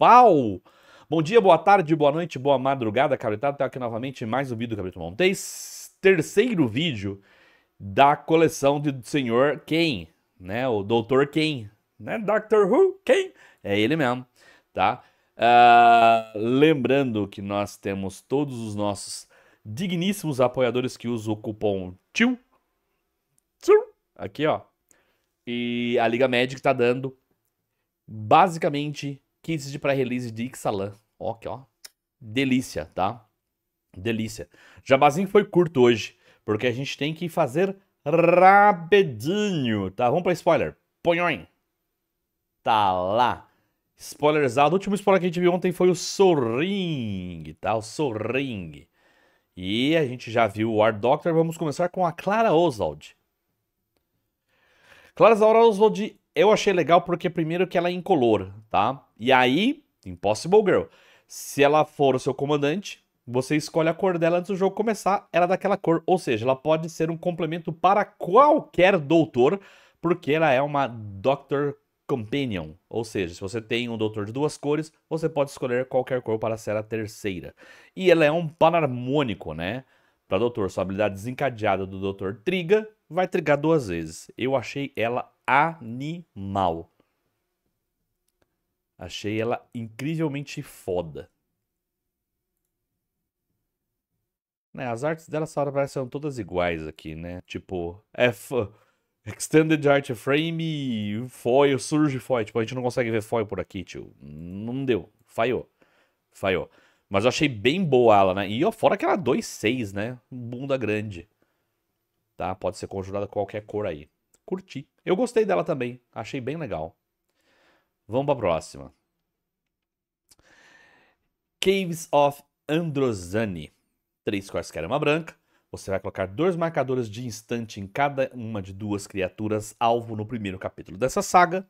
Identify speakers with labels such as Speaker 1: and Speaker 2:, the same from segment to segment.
Speaker 1: pau. Bom dia, boa tarde, boa noite, boa madrugada, cabritado. Tá aqui novamente mais um vídeo do Cabrito Montes. Terceiro vídeo da coleção do senhor Ken, né? O Doutor Ken, né? Doctor Who Ken. É ele mesmo, tá? Uh, lembrando que nós temos todos os nossos digníssimos apoiadores que usam o cupom TIL. Aqui, ó. E a Liga Magic tá dando basicamente kits de pré-release de Ixalan. Ó, aqui, ó. Delícia, tá? Delícia. Jabazinho foi curto hoje, porque a gente tem que fazer rabedinho, tá? Vamos pra spoiler. Ponhoim. Tá lá. Spoilerzado. O último spoiler que a gente viu ontem foi o Sorring, tá? O Sorring. E a gente já viu o War Doctor. Vamos começar com a Clara Oswald. Clara Oswald, eu achei legal porque primeiro que ela é incolor, tá? E aí, Impossible Girl. Se ela for o seu comandante, você escolhe a cor dela antes do jogo começar, ela é daquela cor, ou seja, ela pode ser um complemento para qualquer doutor, porque ela é uma Doctor Companion, ou seja, se você tem um doutor de duas cores, você pode escolher qualquer cor para ser a terceira. E ela é um panharmônico, né? Para doutor, sua habilidade desencadeada do doutor triga, vai trigar duas vezes. Eu achei ela animal. Achei ela incrivelmente foda. Né, as artes dela essa hora parecem todas iguais aqui, né? Tipo, é F, Extended Art Frame, foil, surge foil. Tipo, a gente não consegue ver foil por aqui, tio. Não deu. Falhou. Falhou. Mas eu achei bem boa ela, né? E ó, fora que ela é 2.6, né? Bunda grande. Tá? Pode ser conjurada qualquer cor aí. Curti. Eu gostei dela também. Achei bem legal. Vamos para a próxima. Caves of Androzani. Três cores quaisquer uma branca. Você vai colocar dois marcadores de instante em cada uma de duas criaturas alvo no primeiro capítulo dessa saga.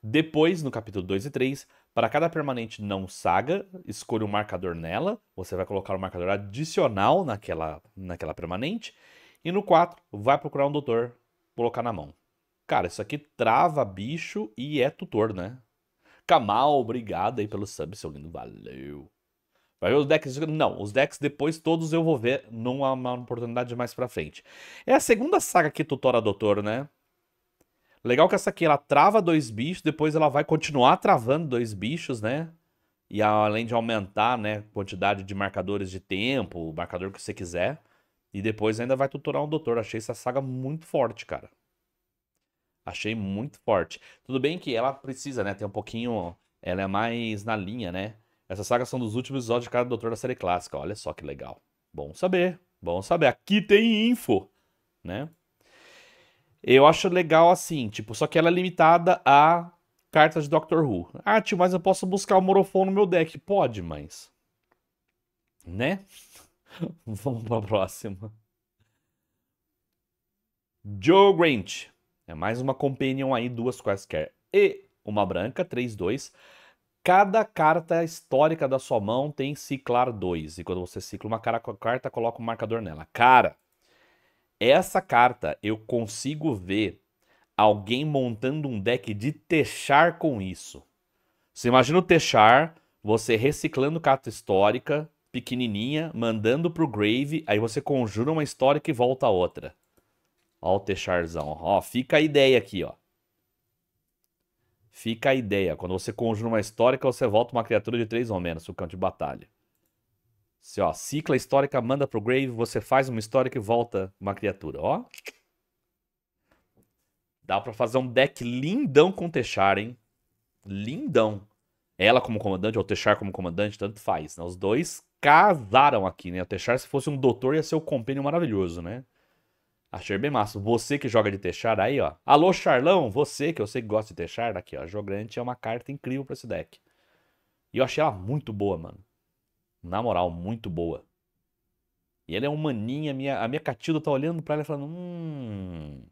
Speaker 1: Depois, no capítulo 2 e 3, para cada permanente não saga, escolha um marcador nela. Você vai colocar um marcador adicional naquela, naquela permanente. E no 4, vai procurar um doutor, colocar na mão. Cara, isso aqui trava bicho e é tutor, né? Kamal, obrigado aí pelo sub, seu lindo, valeu. Vai ver os decks. Não, os decks depois todos eu vou ver numa oportunidade mais pra frente. É a segunda saga que tutora doutor, né? Legal que essa aqui ela trava dois bichos, depois ela vai continuar travando dois bichos, né? E além de aumentar, né, quantidade de marcadores de tempo, marcador que você quiser. E depois ainda vai tutorar um doutor. Achei essa saga muito forte, cara. Achei muito forte. Tudo bem que ela precisa, né? Tem um pouquinho. Ela é mais na linha, né? Essas sagas são dos últimos episódios de cada Doutor da série clássica. Olha só que legal. Bom saber. Bom saber. Aqui tem info, né? Eu acho legal assim, tipo, só que ela é limitada a cartas de Doctor Who. Ah, tio, mas eu posso buscar o Morofon no meu deck. Pode, mas. Né? Vamos pra próxima. Joe Grant. É mais uma Companion aí, duas quaisquer. E uma branca, 3-2. Cada carta histórica da sua mão tem ciclar 2. E quando você cicla uma carta, coloca um marcador nela. Cara, essa carta eu consigo ver alguém montando um deck de Techar com isso. Você imagina o Techar, você reciclando carta histórica, pequenininha, mandando pro Grave, aí você conjura uma história e volta a outra. Ó o Techarzão. Ó, fica a ideia aqui, ó. Fica a ideia. Quando você conjura uma histórica, você volta uma criatura de 3 ou menos, seu campo de batalha. Se, ó, cicla histórica, manda pro grave, você faz uma histórica e volta uma criatura, ó. Dá pra fazer um deck lindão com o Techar, hein? Lindão. Ela como comandante, ou o Techar como comandante, tanto faz, né? Os dois casaram aqui, né? O Techar, se fosse um doutor, ia ser o compêndio maravilhoso, né? Achei bem massa. Você que joga de Techar aí, ó. Alô, Charlão, você que eu sei que gosta de Techar, aqui, ó. Jogrante é uma carta incrível pra esse deck. E eu achei ela muito boa, mano. Na moral, muito boa. E ela é um maninha, minha, a minha Catilda tá olhando pra ela e falando, hum...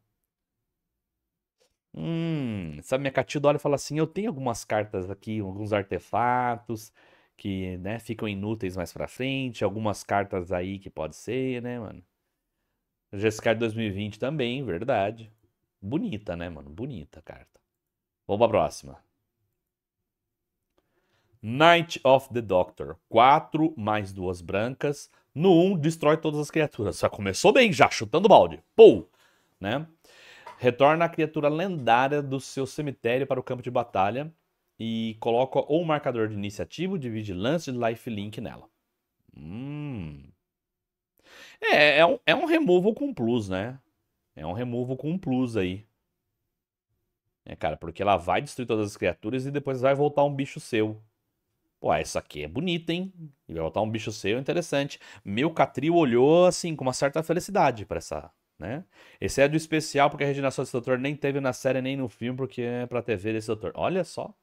Speaker 1: Hum... Sabe, minha Catilda olha e fala assim, eu tenho algumas cartas aqui, alguns artefatos que, né, ficam inúteis mais pra frente, algumas cartas aí que pode ser, né, mano. Jessica 2020 também, verdade. Bonita, né, mano? Bonita a carta. Vamos pra próxima. Night of the Doctor. 4 mais duas brancas. No 1, um, destrói todas as criaturas. Já começou bem, já, chutando balde. Pou! Né? Retorna a criatura lendária do seu cemitério para o campo de batalha e coloca ou um marcador de iniciativa, de vigilância e lifelink nela. Hum. É, é um, é um removal com plus, né? É um removal com plus aí. É, cara, porque ela vai destruir todas as criaturas e depois vai voltar um bicho seu. Pô, essa aqui é bonita, hein? E vai voltar um bicho seu, interessante. Meu Catril olhou, assim, com uma certa felicidade para essa, né? Esse é do especial, porque a regeneração desse doutor nem teve na série nem no filme, porque é pra TV desse doutor. Olha só.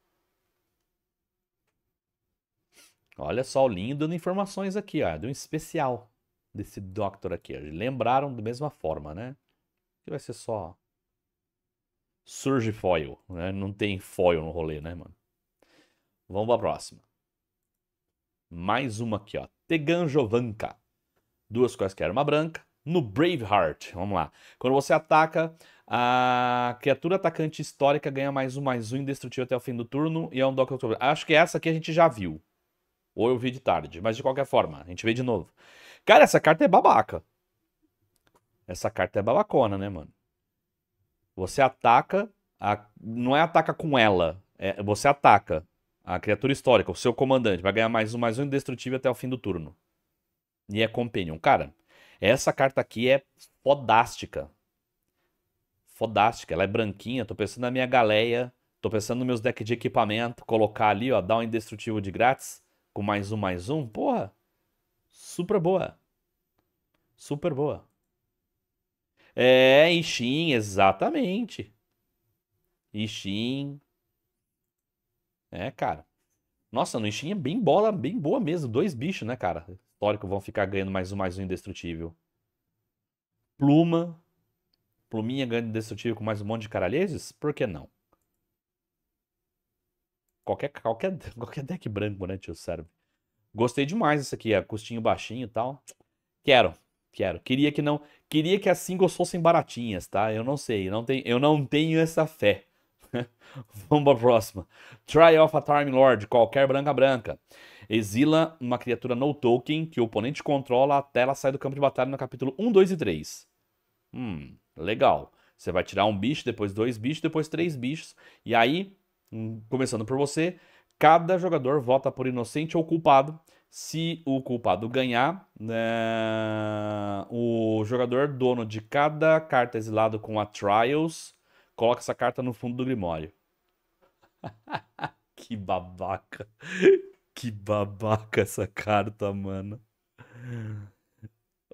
Speaker 1: Olha só, o lindo, informações aqui, ó. É do especial desse Doctor aqui. lembraram da mesma forma, né? Que vai ser só Surge foil, né? Não tem foil no rolê, né, mano? Vamos pra próxima. Mais uma aqui, ó. Teganjovanka. Duas quaisquer, uma branca. No Braveheart, vamos lá. Quando você ataca, a criatura atacante histórica ganha mais um, mais um indestrutível até o fim do turno e é um Doctor Acho que essa aqui a gente já viu. Ou eu vi de tarde, mas de qualquer forma, a gente vê de novo. Cara, essa carta é babaca. Essa carta é babacona, né, mano? Você ataca. A... Não é ataca com ela. É... Você ataca a criatura histórica, o seu comandante. Vai ganhar mais um, mais um indestrutível até o fim do turno. E é Companion. Cara, essa carta aqui é fodástica. Fodástica. Ela é branquinha. Tô pensando na minha galeia. Tô pensando nos meus decks de equipamento. Colocar ali, ó. Dar um indestrutível de grátis. Com mais um, mais um. Porra super boa. Super boa. É, Ishin, exatamente. Ishin. É, cara. Nossa, no Ishin é bem bola, bem boa mesmo. Dois bichos, né, cara? Histórico vão ficar ganhando mais um, mais um indestrutível. Pluma. Pluminha ganhando indestrutível com mais um monte de caralheses? Por que não? Qualquer, qualquer, qualquer deck branco, né, tio, serve. Gostei demais essa aqui, é custinho baixinho e tal. Quero, quero. Queria que não, queria que as singles fossem baratinhas, tá? Eu não sei, não tem, eu não tenho essa fé. Vamos pra próxima. Try of a Time Lord, qualquer branca branca. Exila uma criatura no token que o oponente controla até ela sair do campo de batalha no capítulo 1, 2 e 3. Hum, legal. Você vai tirar um bicho, depois dois bichos, depois três bichos. E aí, hum, começando por você, Cada jogador vota por inocente ou culpado. Se o culpado ganhar, né, o jogador dono de cada carta exilado com a Trials coloca essa carta no fundo do Grimório. que babaca. Que babaca essa carta, mano.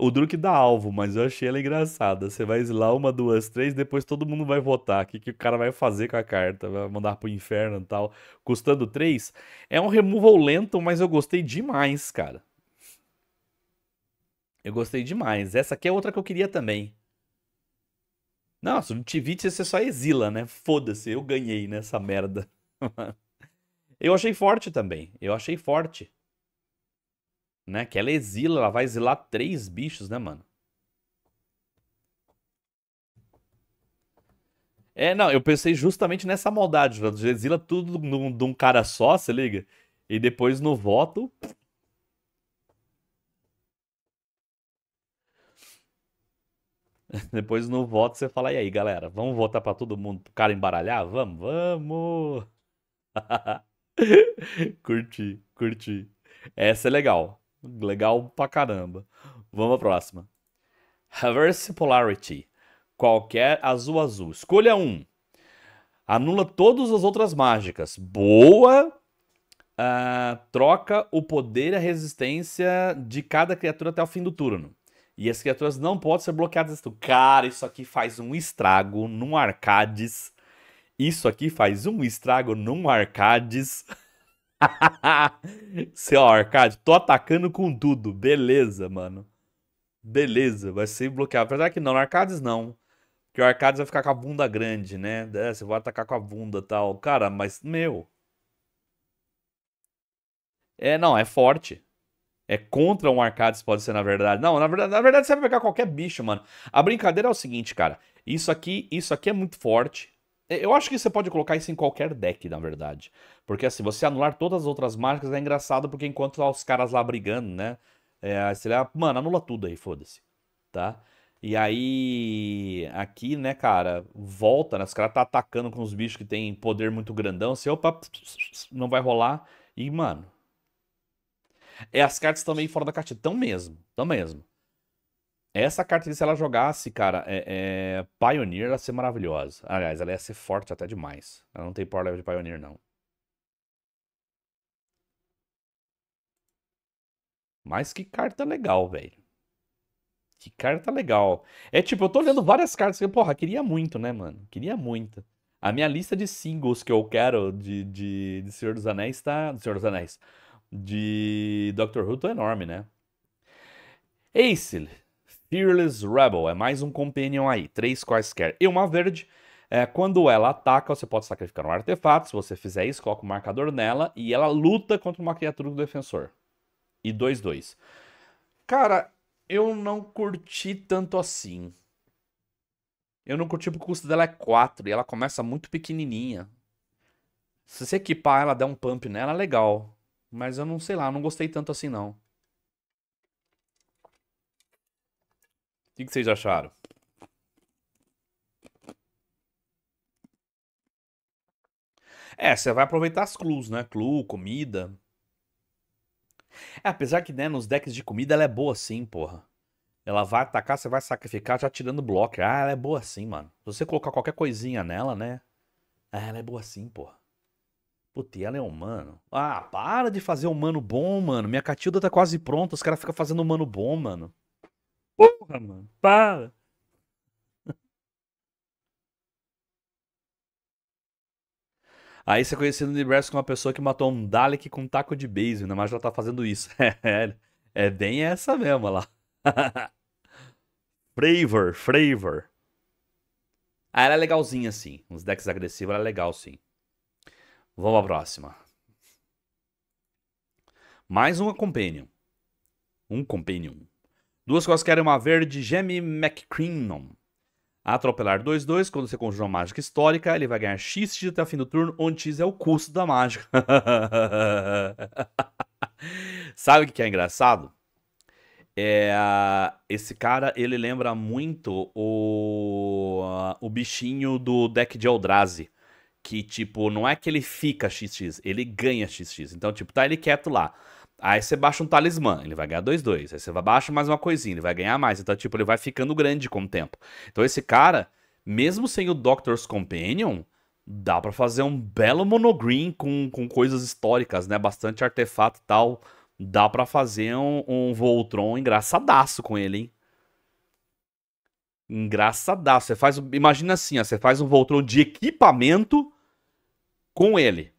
Speaker 1: O Druk dá alvo, mas eu achei ela engraçada. Você vai lá uma, duas, três, depois todo mundo vai votar. O que, que o cara vai fazer com a carta? Vai mandar pro inferno e tal. Custando três. É um removal lento, mas eu gostei demais, cara. Eu gostei demais. Essa aqui é outra que eu queria também. Nossa, no Tivit você só exila, né? Foda-se, eu ganhei nessa merda. eu achei forte também. Eu achei forte. Né? Que ela exila, ela vai exilar três bichos, né, mano? É, não, eu pensei justamente nessa maldade, Jurado. Exila tudo de um cara só, se liga. E depois no voto. Depois no voto você fala, e aí, galera, vamos votar para todo mundo pro cara embaralhar? Vamos, vamos! curti, curti. Essa é legal. Legal pra caramba. Vamos à próxima. Reverse Polarity. Qualquer azul-azul. Escolha um. Anula todas as outras mágicas. Boa! Uh, troca o poder e a resistência de cada criatura até o fim do turno. E as criaturas não podem ser bloqueadas. Então, cara, isso aqui faz um estrago num arcades. Isso aqui faz um estrago num arcades. Seu Arcade, tô atacando com tudo. Beleza, mano. Beleza, vai ser bloqueado. Apesar que não, no Arcades não. Porque o Arcades vai ficar com a bunda grande, né? É, você vai atacar com a bunda tal. Cara, mas, meu. É, não, é forte. É contra um Arcades, pode ser, na verdade. Não, na verdade, na verdade você vai pegar qualquer bicho, mano. A brincadeira é o seguinte, cara. Isso aqui, isso aqui é muito forte. É, eu acho que você pode colocar isso em qualquer deck, na verdade. Porque assim, você anular todas as outras mágicas é engraçado, porque enquanto tá os caras lá brigando, né? É, você lá, ah, mano, anula tudo aí, foda-se. Tá? E aí, aqui, né, cara, volta, né? Os caras tá atacando com os bichos que tem poder muito grandão. Assim, opa, não vai rolar. E, mano. É, as cartas também fora da caixinha. Tão mesmo, tão mesmo. Essa carta, se ela jogasse, cara, é, é, Pioneer, ela ia ser maravilhosa. Aliás, ela ia ser forte até demais. Ela não tem power level de Pioneer, não. Mas que carta legal, velho. Que carta legal. É tipo, eu tô olhando várias cartas que, porra, queria muito, né, mano? Queria muito. A minha lista de singles que eu quero de, de, de Senhor dos Anéis tá. Do Senhor dos Anéis. De Doctor Who tá enorme, né? Acel, Fearless Rebel, é mais um Companion aí, três quaisquer. E uma verde, é, quando ela ataca, você pode sacrificar um artefato, se você fizer isso, coloca o um marcador nela e ela luta contra uma criatura do defensor. E 2-2. Cara, eu não curti tanto assim. Eu não curti porque o custo dela é 4 e ela começa muito pequenininha. Se você equipar ela, der um pump nela, é legal. Mas eu não sei lá, não gostei tanto assim não. que, que vocês acharam? É, você vai aproveitar as clues, né? Clue, comida. É, apesar que, né, nos decks de comida ela é boa sim, porra. Ela vai atacar, você vai sacrificar já tirando blocker. Ah, ela é boa sim, mano. Se você colocar qualquer coisinha nela, né? Ah, ela é boa sim, porra. Puta, e ela é humano. Ah, para de fazer humano bom, mano. Minha Catilda tá quase pronta, os caras ficam fazendo humano bom, mano. Porra, mano, para. Aí você conheceu no com uma pessoa que matou um Dalek com um taco de beisebol, ainda né? mais ela tá fazendo isso. É, é bem essa mesmo lá. fravor, Fravor. Ah, ela é legalzinha assim. Uns decks agressivos, ela é legal sim. Vamos à próxima. Mais uma Companion. Um Companion. Duas coisas que querem uma verde, Gemi McCrinnon. Atropelar 2-2, quando você conjura uma mágica histórica, ele vai ganhar X, X até o fim do turno, onde X é o custo da mágica. Sabe o que é engraçado? É, esse cara, ele lembra muito o, o bichinho do deck de Eldrazi. Que, tipo, não é que ele fica XX, ele ganha XX. Então, tipo, tá ele quieto lá. Aí você baixa um talismã, ele vai ganhar 2, 2. Aí você baixa mais uma coisinha, ele vai ganhar mais. Então, tipo, ele vai ficando grande com o tempo. Então, esse cara, mesmo sem o Doctor's Companion, dá para fazer um belo monogreen com, com coisas históricas, né? Bastante artefato e tal. Dá para fazer um, um Voltron engraçadaço com ele, hein? Engraçadaço. Você faz, imagina assim, ó, você faz um Voltron de equipamento com ele.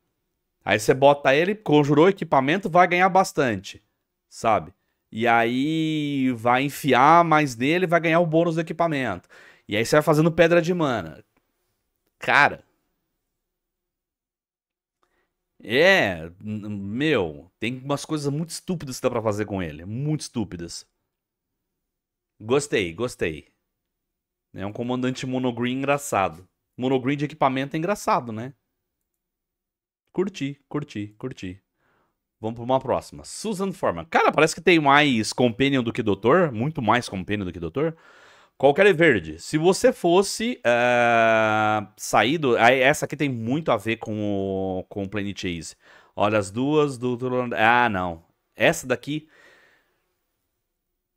Speaker 1: Aí você bota ele, conjurou o equipamento, vai ganhar bastante, sabe? E aí vai enfiar mais nele, vai ganhar o bônus do equipamento. E aí você vai fazendo pedra de mana. Cara. É, meu, tem umas coisas muito estúpidas que dá pra fazer com ele. Muito estúpidas. Gostei, gostei. É um comandante monogreen engraçado. Monogreen de equipamento é engraçado, né? Curti, curti, curti. Vamos pra uma próxima. Susan Forman. Cara, parece que tem mais Companion do que Doutor. Muito mais Companion do que Doutor. Qualquer é verde. Se você fosse uh, saído. Essa aqui tem muito a ver com o, com o Planet Chase. Olha, as duas do. Ah, não. Essa daqui.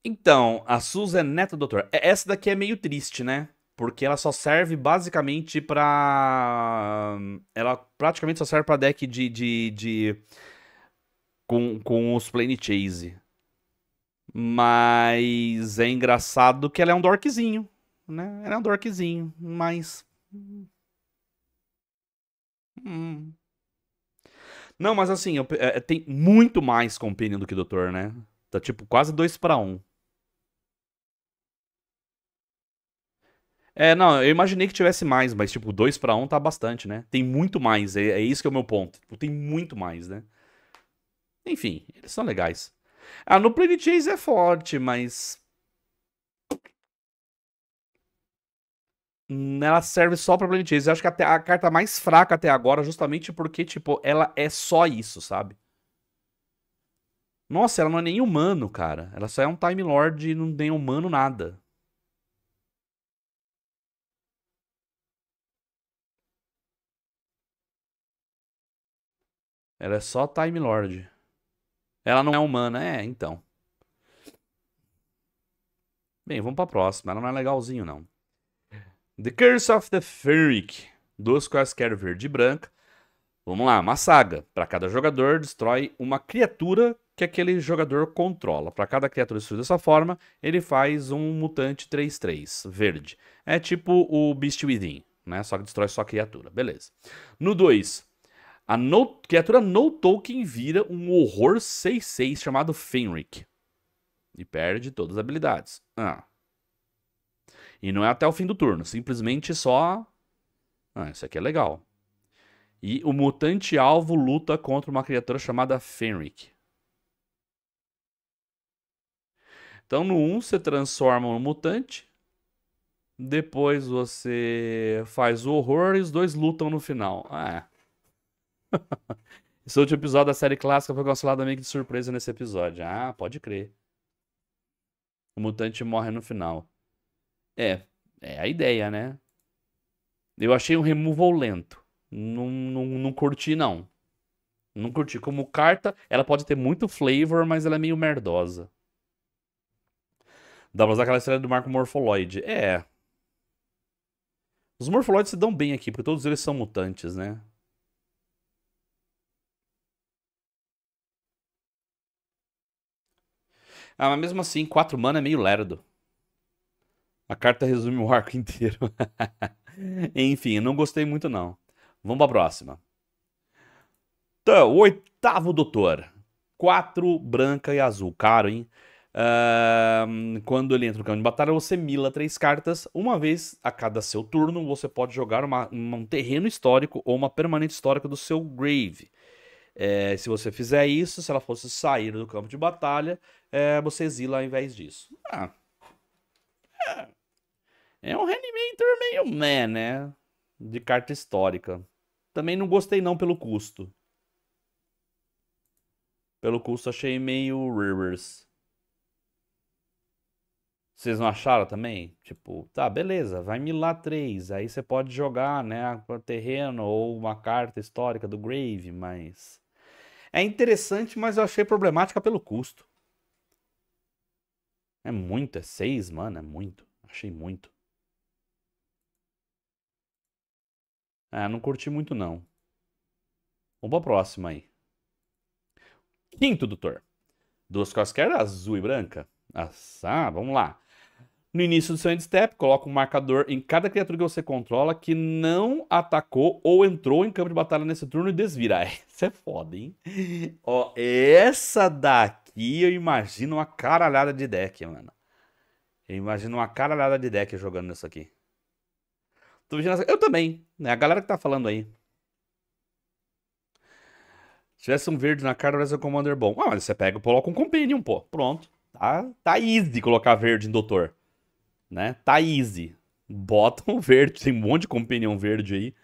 Speaker 1: Então, a Susan é neta do doutor. É, essa daqui é meio triste, né? porque ela só serve basicamente pra. Ela praticamente só serve pra deck de. de, de... Com, com os Plane Chase. Mas é engraçado que ela é um dorkzinho, né? Ela é um dorkzinho, mas. Hum. Não, mas assim, eu, é, é, tem muito mais Companion do que Doutor, né? Tá tipo quase dois para um. É, não, eu imaginei que tivesse mais, mas tipo, 2 para 1 um tá bastante, né? Tem muito mais, é, é isso que é o meu ponto. Tipo, tem muito mais, né? Enfim, eles são legais. Ah, no Planet Chase é forte, mas. Ela serve só pra Planet Chase. Eu acho que a, a carta mais fraca até agora, justamente porque, tipo, ela é só isso, sabe? Nossa, ela não é nem humano, cara. Ela só é um Time Lord e não tem humano nada. Ela é só Time Lord. Ela não é humana, é, então. Bem, vamos pra próxima. Ela não é legalzinho, não. The Curse of the Ferric. Duas quaisquer verde e branca. Vamos lá, uma saga. Para cada jogador, destrói uma criatura que aquele jogador controla. Para cada criatura destruída dessa forma, ele faz um mutante 3-3, verde. É tipo o Beast Within, né? Só que destrói só criatura. Beleza. No 2, a no criatura no token vira um horror 6-6 chamado Fenric. E perde todas as habilidades. Ah. E não é até o fim do turno, simplesmente só. Ah, isso aqui é legal. E o mutante alvo luta contra uma criatura chamada Fenric. Então no 1 um, você transforma no mutante. Depois você faz o horror e os dois lutam no final. Ah, é. Esse último episódio da série clássica foi cancelado meio que de surpresa nesse episódio. Ah, pode crer. O mutante morre no final. É, é a ideia, né? Eu achei um removal lento. Não, não, não curti, não. Não curti. Como carta, ela pode ter muito flavor, mas ela é meio merdosa. Dá pra usar aquela história do Marco Morfoloid. É. Os Morfoloides se dão bem aqui, porque todos eles são mutantes, né? Ah, mas mesmo assim, 4 mana é meio lerdo. A carta resume o arco inteiro. Enfim, não gostei muito não. Vamos pra próxima. Então, o oitavo doutor. 4 branca e azul. Caro, hein? Uh, quando ele entra no campo de batalha, você mila três cartas. Uma vez a cada seu turno, você pode jogar uma, um terreno histórico ou uma permanente histórica do seu grave. É, se você fizer isso, se ela fosse sair do campo de batalha, é, você exila ao invés disso. Ah. É. é um Reanimator meio meh, né? De carta histórica. Também não gostei não pelo custo. Pelo custo achei meio Rivers. Vocês não acharam também? Tipo, tá, beleza, vai milar três. Aí você pode jogar, né, terreno ou uma carta histórica do Grave, mas é interessante, mas eu achei problemática pelo custo. É muito, é seis, mano, é muito. Achei muito. Ah, não curti muito não. Vamos pra próxima aí. Quinto, doutor. Duas costas esquerdas, azul e branca. Ah, vamos lá. No início do seu end step, coloca um marcador em cada criatura que você controla que não atacou ou entrou em campo de batalha nesse turno e desvira. Isso é foda, hein? Ó, essa daqui eu imagino uma caralhada de deck, mano. Eu imagino uma caralhada de deck jogando nisso aqui. Tô vigiando Eu também, né? A galera que tá falando aí. Se tivesse um verde na cara, ser um commander bom. Ah, mas você pega e coloca um companion, pô. Pronto. Tá, tá easy colocar verde em doutor né? Tá easy. Bota um verde, tem um monte de companhão verde aí.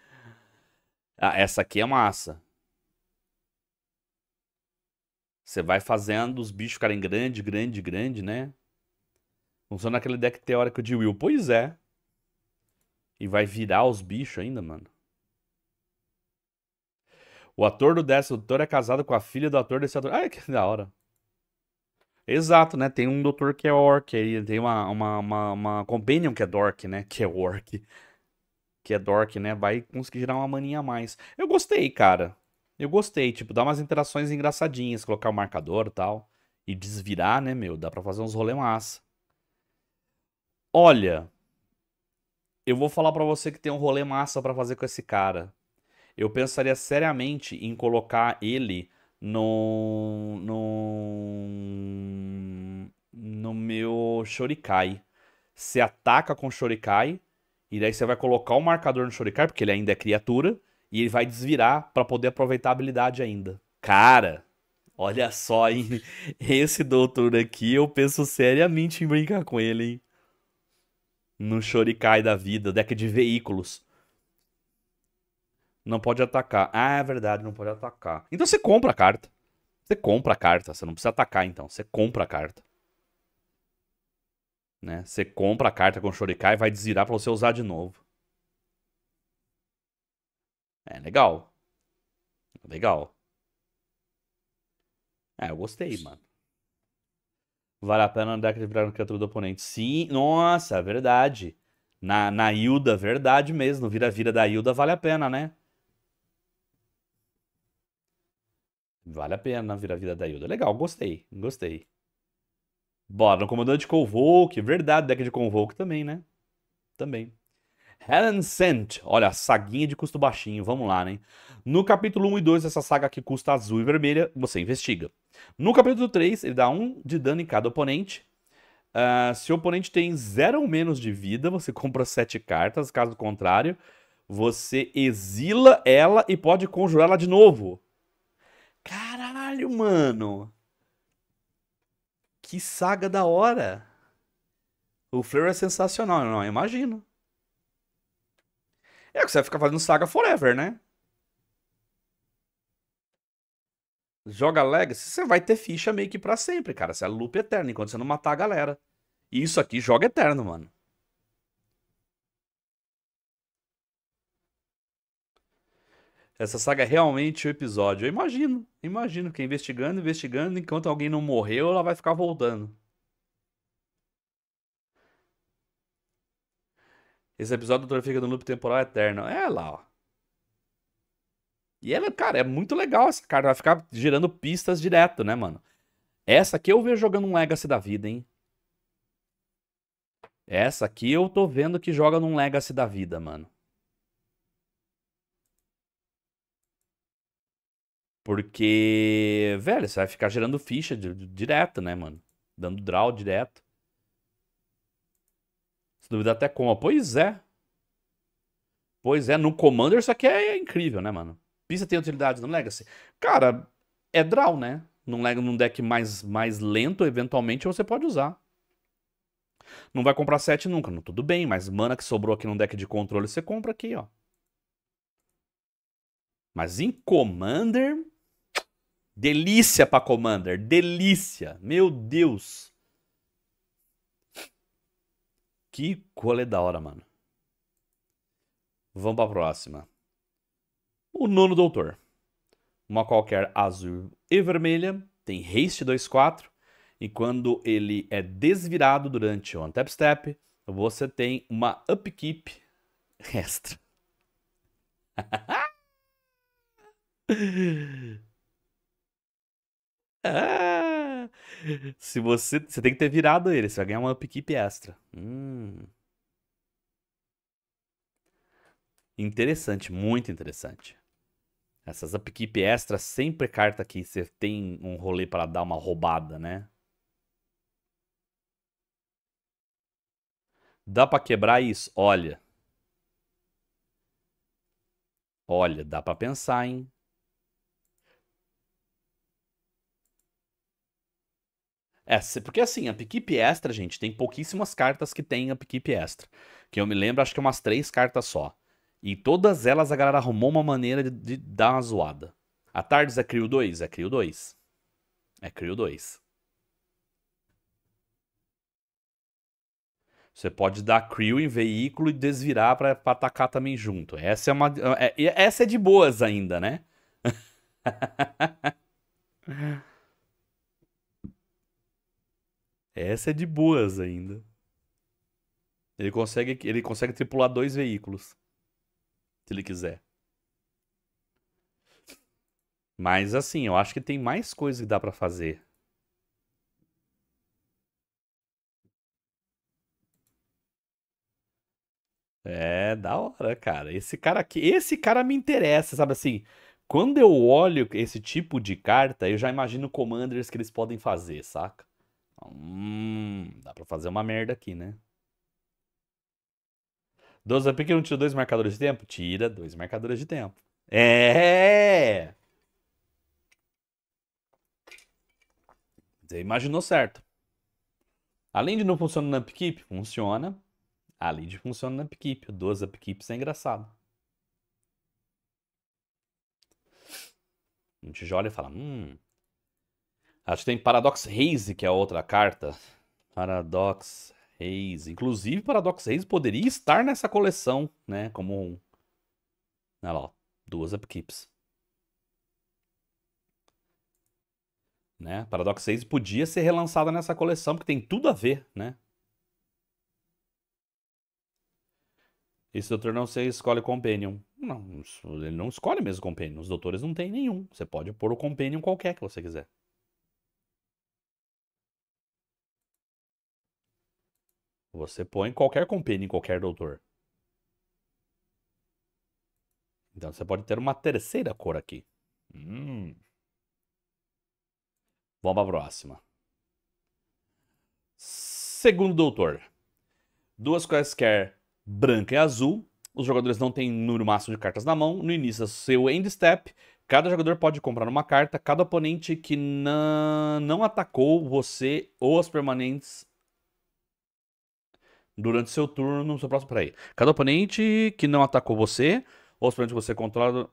Speaker 1: Ah, essa aqui é massa. Você vai fazendo os bichos ficarem grande, grande, grande, né? Funciona aquele deck teórico de Will. Pois é. E vai virar os bichos ainda, mano. O ator do décimo doutor é casado com a filha do ator desse ator. ai que da hora. Exato, né? Tem um doutor que é orc, aí tem uma, uma, uma, uma companion que é dork, né? Que é orc. Que é dork, né? Vai conseguir gerar uma maninha a mais. Eu gostei, cara. Eu gostei, tipo, dá umas interações engraçadinhas, colocar o marcador e tal. E desvirar, né, meu? Dá pra fazer uns rolê massa. Olha, eu vou falar para você que tem um rolê massa para fazer com esse cara. Eu pensaria seriamente em colocar ele no, no, no meu Shorikai. Você ataca com Shorikai, e daí você vai colocar o marcador no Shorikai, porque ele ainda é criatura, e ele vai desvirar para poder aproveitar a habilidade ainda. Cara, olha só, hein? Esse doutor aqui, eu penso seriamente em brincar com ele, hein? No Shorikai da vida, deck de veículos. Não pode atacar. Ah, é verdade, não pode atacar. Então você compra a carta. Você compra a carta, você não precisa atacar então, você compra a carta. Né? Você compra a carta com o Shurikai e vai desvirar pra você usar de novo. É legal. Legal. É, eu gostei, mano. Vale a pena andar de virar no criatura do oponente. Sim, nossa, é verdade. Na, na Hilda, verdade mesmo. Vira-vira da Hilda vale a pena, né? Vale a pena virar a vida da Hilda. Legal, gostei, gostei. Bora, no comandante Convoke. Verdade, deck de Convoke também, né? Também. Helen Sent. Olha, saguinha de custo baixinho. Vamos lá, né? No capítulo 1 e 2, essa saga que custa azul e vermelha, você investiga. No capítulo 3, ele dá 1 de dano em cada oponente. Uh, se o oponente tem 0 ou menos de vida, você compra 7 cartas. Caso contrário, você exila ela e pode conjurar ela de novo. Caralho, mano! Que saga da hora! O Flair é sensacional, não, eu imagino. É que você vai ficar fazendo saga forever, né? Joga Legacy, você vai ter ficha meio que pra sempre, cara. Você é loop eterno enquanto você não matar a galera. E isso aqui joga eterno, mano. essa saga é realmente o episódio. Eu imagino, imagino que é investigando, investigando, enquanto alguém não morreu, ela vai ficar voltando. Esse episódio do fica no loop temporal é eterno. É lá, ó. E ela, cara, é muito legal essa cara. Vai ficar gerando pistas direto, né, mano? Essa aqui eu vejo jogando um Legacy da vida, hein? Essa aqui eu tô vendo que joga num Legacy da vida, mano. Porque, velho, você vai ficar gerando ficha de, de, direto, né, mano? Dando draw direto. Se duvidar até como. Pois é. Pois é, no Commander isso aqui é, é incrível, né, mano? Pista tem utilidade no Legacy. Cara, é draw, né? Num, num deck mais, mais lento, eventualmente, você pode usar. Não vai comprar 7 nunca, não, tudo bem, mas mana que sobrou aqui num deck de controle, você compra aqui, ó. Mas em Commander, Delícia para Commander, delícia. Meu Deus. Que cole da hora, mano. Vamos para a próxima. O nono doutor. Uma qualquer azul e vermelha tem haste 2/4 e quando ele é desvirado durante o tap step, você tem uma upkeep extra. Ah! se você. Você tem que ter virado ele, você vai ganhar uma upkeep extra. Hum. Interessante, muito interessante. Essas upkeep extra sempre carta que você tem um rolê para dar uma roubada, né? Dá para quebrar isso? Olha. Olha, dá para pensar, hein? É, porque assim, a Upkeep Extra, gente, tem pouquíssimas cartas que tem a Upkeep Extra. Que eu me lembro, acho que é umas três cartas só. E todas elas a galera arrumou uma maneira de, de dar uma zoada. A Tardes é Crio 2? É Crio 2. É Crio 2. Você pode dar crew em veículo e desvirar para atacar também junto. Essa é uma é, é essa é de boas ainda, né? Essa é de boas ainda. Ele consegue, ele consegue tripular dois veículos. Se ele quiser. Mas assim, eu acho que tem mais coisa que dá para fazer. É, da hora, cara. Esse cara aqui, esse cara me interessa, sabe assim? Quando eu olho esse tipo de carta, eu já imagino commanders que eles podem fazer, saca? Hum, dá pra fazer uma merda aqui, né? Dozapik não tira dois marcadores de tempo? Tira dois marcadores de tempo. É! Você imaginou certo. Além de não funcionar na upkeep, funciona. Além de funcionar na upkeep. Duas upkeeps é engraçado. não te olha e fala, hum, Acho que tem Paradox Haze, que é outra carta. Paradox Haze. Inclusive, Paradox Haze poderia estar nessa coleção, né? Como um... Olha lá, ó. duas upkeeps. Né? Paradox Haze podia ser relançada nessa coleção, porque tem tudo a ver, né? Esse doutor não se escolhe Companion. Não, ele não escolhe mesmo Companion. Os doutores não tem nenhum. Você pode pôr o Companion qualquer que você quiser. Você põe qualquer compênio em qualquer doutor. Então você pode ter uma terceira cor aqui. Hum. Vamos para a próxima. Segundo doutor. Duas quaisquer branca e azul. Os jogadores não têm número máximo de cartas na mão. No início do seu end step, cada jogador pode comprar uma carta. Cada oponente que não atacou você ou as permanentes durante seu turno, seu próximo. Peraí. Cada oponente que não atacou você, ou oponente que você controla.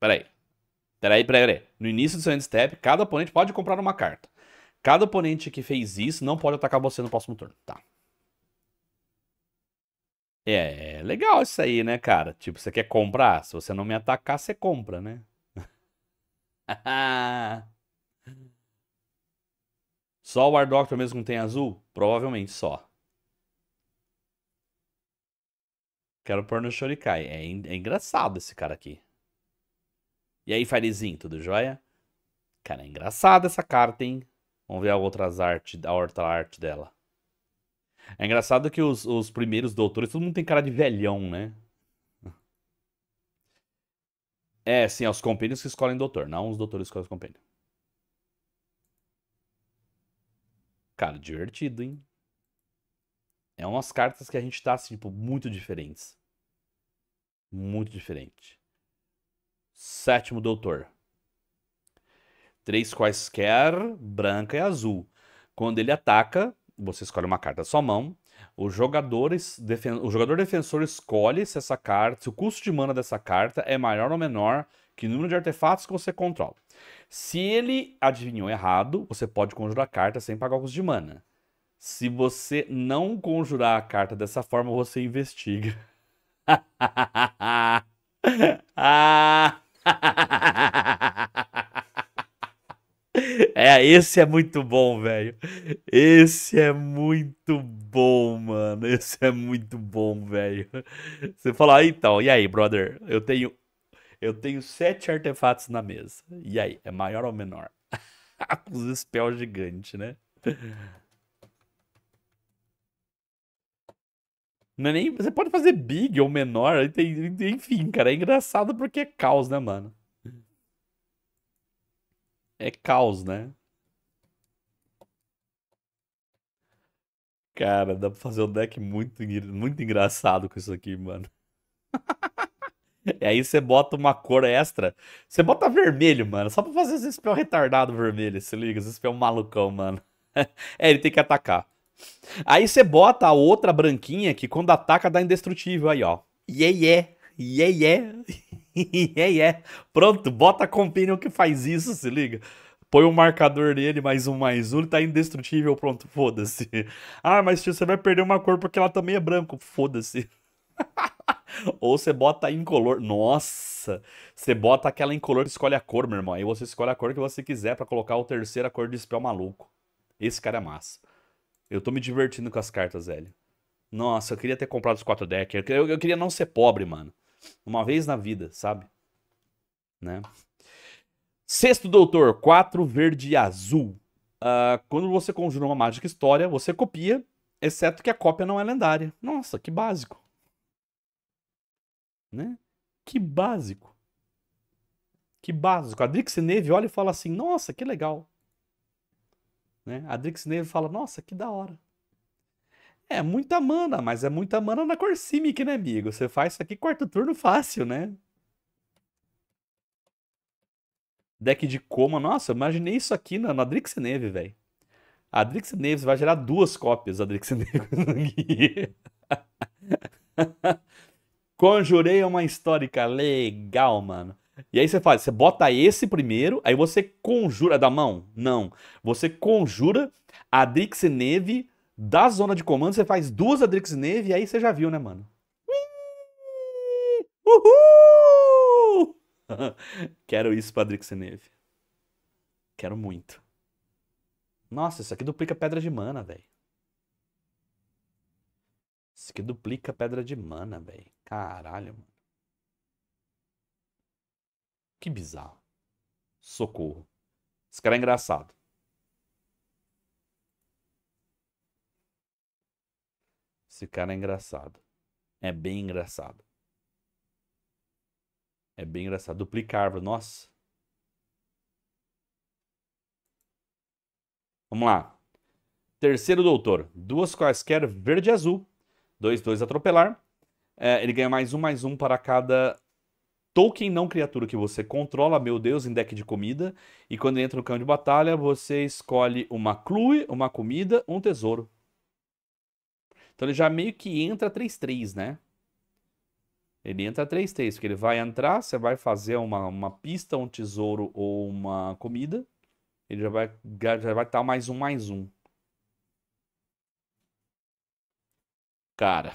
Speaker 1: Peraí. Peraí, peraí, peraí. No início do seu end step, cada oponente pode comprar uma carta. Cada oponente que fez isso não pode atacar você no próximo turno. Tá. É legal isso aí, né, cara? Tipo, você quer comprar? Se você não me atacar, você compra, né? só o War Doctor mesmo não tem azul? Provavelmente só. Quero pôr no Shurikai. É, é engraçado esse cara aqui. E aí, Farizinho, tudo jóia? Cara, é engraçada essa carta, hein? Vamos ver a, outras arte, a outra arte dela. É engraçado que os, os primeiros doutores, todo mundo tem cara de velhão, né? É, sim, é os compêndios que escolhem doutor, não os doutores que escolhem os Cara, divertido, hein? É umas cartas que a gente tá, assim, tipo, muito diferentes. Muito diferente. Sétimo Doutor. Três quaisquer, branca e azul. Quando ele ataca, você escolhe uma carta da sua mão. O jogador, defen o jogador defensor escolhe se essa carta, se o custo de mana dessa carta é maior ou menor que o número de artefatos que você controla. Se ele adivinhou errado, você pode conjurar a carta sem pagar o custo de mana. Se você não conjurar a carta dessa forma, você investiga. É, esse é muito bom, velho. Esse é muito bom, mano. Esse é muito bom, velho. Você fala, ah, então, e aí, brother? Eu tenho eu tenho sete artefatos na mesa. E aí, é maior ou menor? Com Os spells gigante, né? Não é nem, você pode fazer big ou menor, enfim, cara, é engraçado porque é caos, né, mano? É caos, né? Cara, dá pra fazer um deck muito, muito engraçado com isso aqui, mano. e aí você bota uma cor extra. Você bota vermelho, mano. Só pra fazer esse spell retardado vermelho, se liga. Esse spell malucão, mano. é, ele tem que atacar. Aí você bota a outra branquinha que quando ataca dá indestrutível aí, ó. Yeah, yeah, yeah, yeah. yeah, yeah. Pronto, bota a Companion que faz isso, se liga. Põe o um marcador nele, mais um, mais um, ele tá indestrutível, pronto, foda-se. Ah, mas tio, você vai perder uma cor porque ela também é branco, foda-se. Ou você bota incolor. Nossa! Você bota aquela incolor e escolhe a cor, meu irmão. Aí você escolhe a cor que você quiser para colocar o terceira cor de spell maluco. Esse cara é massa. Eu tô me divertindo com as cartas, velho. Nossa, eu queria ter comprado os quatro decks. Eu, eu, queria não ser pobre, mano. Uma vez na vida, sabe? Né? Sexto Doutor, 4 verde e azul. Uh, quando você conjura uma mágica história, você copia, exceto que a cópia não é lendária. Nossa, que básico. Né? Que básico. Que básico. A Drix Neve olha e fala assim: Nossa, que legal. Né? A Drix Neve fala, nossa, que da hora. É muita mana, mas é muita mana na Corcimic, né, amigo? Você faz isso aqui quarto turno fácil, né? Deck de coma, nossa, eu imaginei isso aqui na, na Drix Neve, velho. A Drix Neves vai gerar duas cópias da Drix Neves Conjurei uma histórica legal, mano. E aí você faz, você bota esse primeiro, aí você conjura é da mão? Não. Você conjura a Drix Neve da zona de comando, você faz duas Adrix Neve e aí você já viu, né, mano? Uhul! Quero isso pra Drix Neve. Quero muito. Nossa, isso aqui duplica pedra de mana, velho. Isso aqui duplica pedra de mana, velho. Caralho, mano. Que bizarro. Socorro. Esse cara é engraçado. Esse cara é engraçado. É bem engraçado. É bem engraçado. Duplicar árvore, nossa. Vamos lá. Terceiro doutor. Duas quaisquer verde e azul. Dois, dois atropelar. É, ele ganha mais um, mais um para cada Tolkien não criatura que você controla, meu Deus, em deck de comida. E quando entra no campo de batalha, você escolhe uma clue, uma comida, um tesouro. Então ele já meio que entra 3-3, né? Ele entra 3-3, porque ele vai entrar, você vai fazer uma, uma pista, um tesouro ou uma comida. Ele já vai já vai estar tá mais um, mais um. Cara,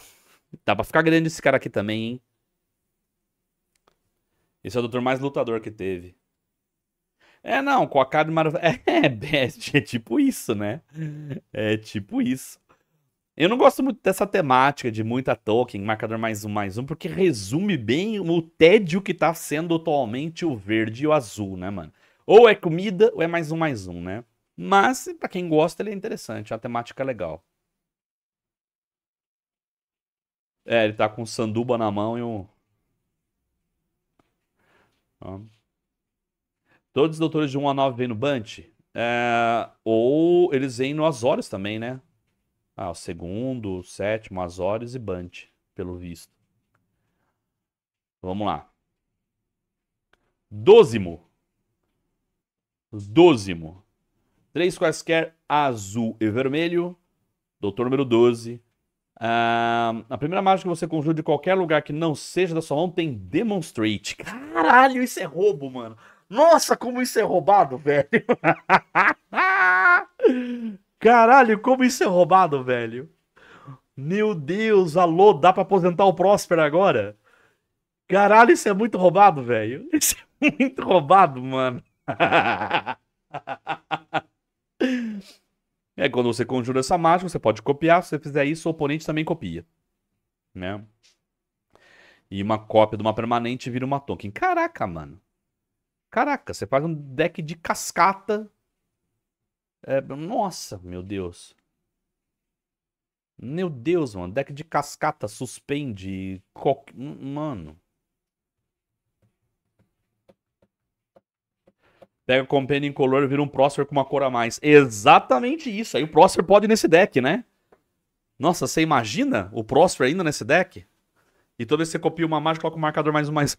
Speaker 1: dá pra ficar grande esse cara aqui também, hein? Esse é o doutor mais lutador que teve. É, não, com a cara de maravilha. É, é, é tipo isso, né? É tipo isso. Eu não gosto muito dessa temática de muita Tolkien, marcador mais um, mais um, porque resume bem o tédio que tá sendo atualmente o verde e o azul, né, mano? Ou é comida ou é mais um, mais um, né? Mas, para quem gosta, ele é interessante, é uma temática legal. É, ele tá com sanduba na mão e um, Ó. Todos os doutores de 1 a 9 vêm no Bante? É, ou eles vêm no Azores também, né? Ah, o segundo, o sétimo, Azores e Bante, pelo visto. Vamos lá. Dozimo. Dozimo. Três quaisquer azul e vermelho. Doutor número 12. Ah, a primeira mágica que você conjura de qualquer lugar que não seja da sua mão tem Demonstrate. Caralho, isso é roubo, mano. Nossa, como isso é roubado, velho. Caralho, como isso é roubado, velho. Meu Deus, alô, dá pra aposentar o Próspero agora? Caralho, isso é muito roubado, velho. Isso é muito roubado, mano. E é, aí, quando você conjura essa mágica, você pode copiar. Se você fizer isso, o oponente também copia. Né? E uma cópia de uma permanente vira uma token. Caraca, mano. Caraca, você faz um deck de cascata. É, nossa, meu Deus. Meu Deus, mano. Deck de cascata, suspende. Co... Mano. Pega Companion Color, vira um Prosper com uma cor a mais. Exatamente isso. Aí o Prosper pode ir nesse deck, né? Nossa, você imagina o Prosper ainda nesse deck? E toda vez que você copia uma mágica, coloca o um marcador mais um mais.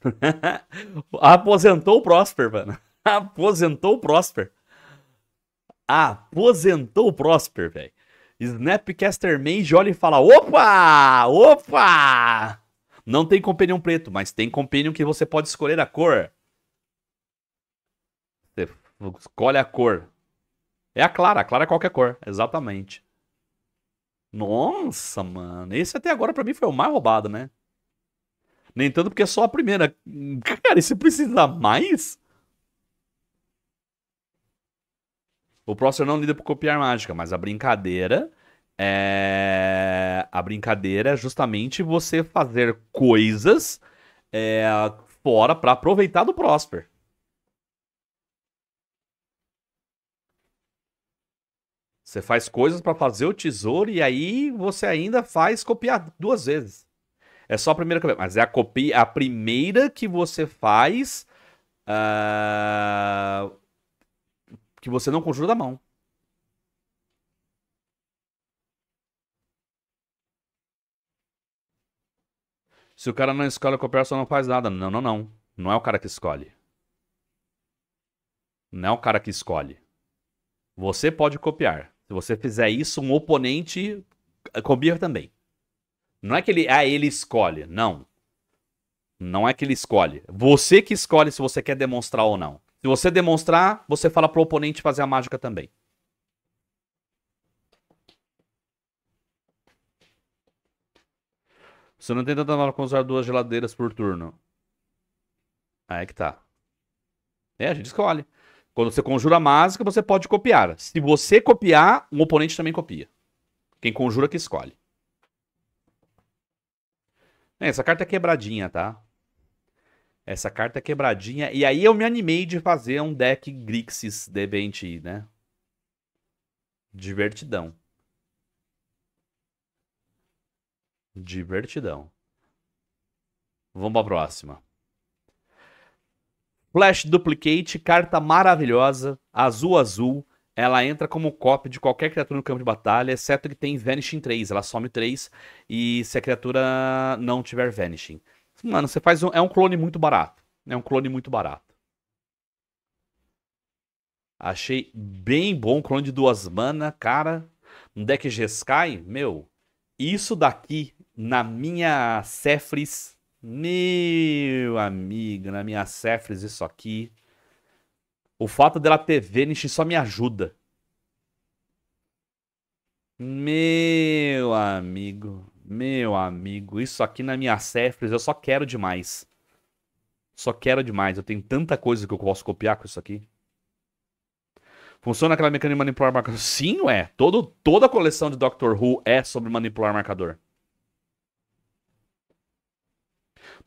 Speaker 1: Aposentou o Prosper, mano. Aposentou o Prosper. Aposentou o Prosper, velho. Snapcaster Mage olha e fala: opa! Opa! Não tem companion preto, mas tem companion que você pode escolher a cor. Escolhe a cor. É a clara, a clara é qualquer cor, exatamente. Nossa, mano. Esse até agora para mim foi o mais roubado, né? Nem tanto porque é só a primeira. Cara, você precisa mais? O próximo não lida por copiar mágica, mas a brincadeira é. A brincadeira é justamente você fazer coisas é... fora para aproveitar do Prosper. Você faz coisas para fazer o tesouro e aí você ainda faz copiar duas vezes. É só a primeira que mas é a copia, a primeira que você faz uh, que você não conjura da mão. Se o cara não escolhe copiar, só não faz nada. Não, não, não. Não é o cara que escolhe. Não é o cara que escolhe. Você pode copiar. Se você fizer isso, um oponente eh, combina também. Não é que ele, ah, ele escolhe. Não. Não é que ele escolhe. Você que escolhe se você quer demonstrar ou não. Se você demonstrar, você fala pro oponente fazer a mágica também. Você não tem tanta mala com usar duas geladeiras por turno. Aí é que tá. É, a gente escolhe. Quando você conjura mágica, você pode copiar. Se você copiar, um oponente também copia. Quem conjura que escolhe. É, essa carta é quebradinha, tá? Essa carta é quebradinha. E aí eu me animei de fazer um deck Grixis Debente, né? Divertidão. Divertidão. Vamos pra próxima. Flash Duplicate, carta maravilhosa, azul azul. Ela entra como copy de qualquer criatura no campo de batalha, exceto que tem Vanishing 3. Ela some 3 e se a criatura não tiver Vanishing. Mano, você faz um, é um clone muito barato. É um clone muito barato. Achei bem bom clone de duas mana, cara. Um deck G-Sky, meu, isso daqui na minha Cefris meu amigo, na minha Cefres, isso aqui. O fato dela ter Vênus só me ajuda. Meu amigo, meu amigo, isso aqui na minha Cefres eu só quero demais. Só quero demais. Eu tenho tanta coisa que eu posso copiar com isso aqui. Funciona aquela mecânica de manipular marcador? Sim, ué. Todo, toda a coleção de Doctor Who é sobre manipular marcador.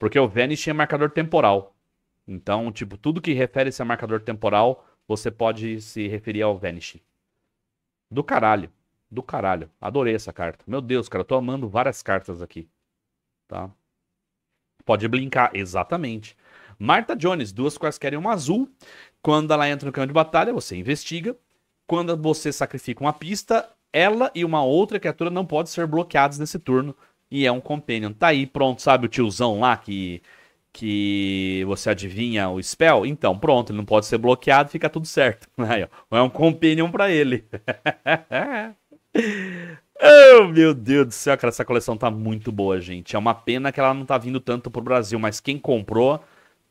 Speaker 1: Porque o Vanish é marcador temporal. Então, tipo, tudo que refere-se a marcador temporal, você pode se referir ao Vanish. Do caralho. Do caralho. Adorei essa carta. Meu Deus, cara, eu tô amando várias cartas aqui. Tá? Pode brincar, exatamente. Marta Jones, duas quaisquer e uma azul. Quando ela entra no campo de batalha, você investiga. Quando você sacrifica uma pista, ela e uma outra criatura não podem ser bloqueadas nesse turno e é um companion. Tá aí, pronto, sabe o tiozão lá que que você adivinha o spell? Então, pronto, ele não pode ser bloqueado, fica tudo certo. Aí, ó, é um companion para ele. oh, meu Deus do céu, cara, essa coleção tá muito boa, gente. É uma pena que ela não tá vindo tanto pro Brasil, mas quem comprou,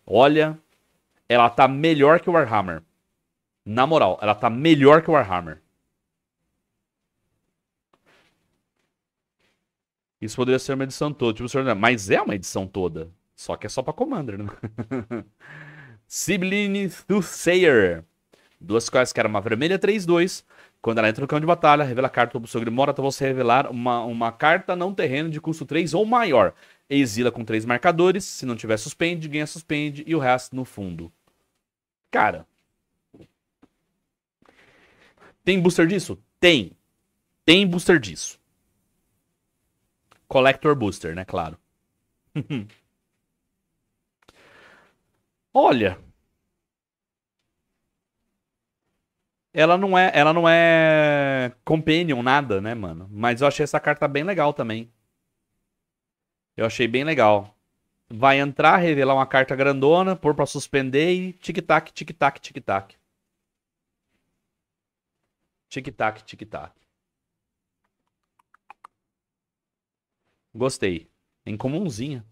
Speaker 1: olha, ela tá melhor que o Warhammer. Na moral, ela tá melhor que o Warhammer. Isso poderia ser uma edição toda. Tipo, o senhor, é- mas é uma edição toda. Só que é só pra Commander, né? Sibline Thusayer. Duas coisas que era uma vermelha 3-2. Quando ela entra no campo de batalha, revela a carta do seu mora até você revelar uma, uma carta não terreno de custo 3 ou maior. Exila com 3 marcadores. Se não tiver suspende, ganha suspende e o resto no fundo. Cara. Tem booster disso? Tem. Tem booster disso. Collector Booster, né? Claro. Olha. Ela não é, ela não é companion nada, né, mano? Mas eu achei essa carta bem legal também. Eu achei bem legal. Vai entrar, revelar uma carta grandona, pôr para suspender e tic-tac, tic-tac, tic-tac. Tic-tac, tic-tac. Gostei. Em incomunzinha.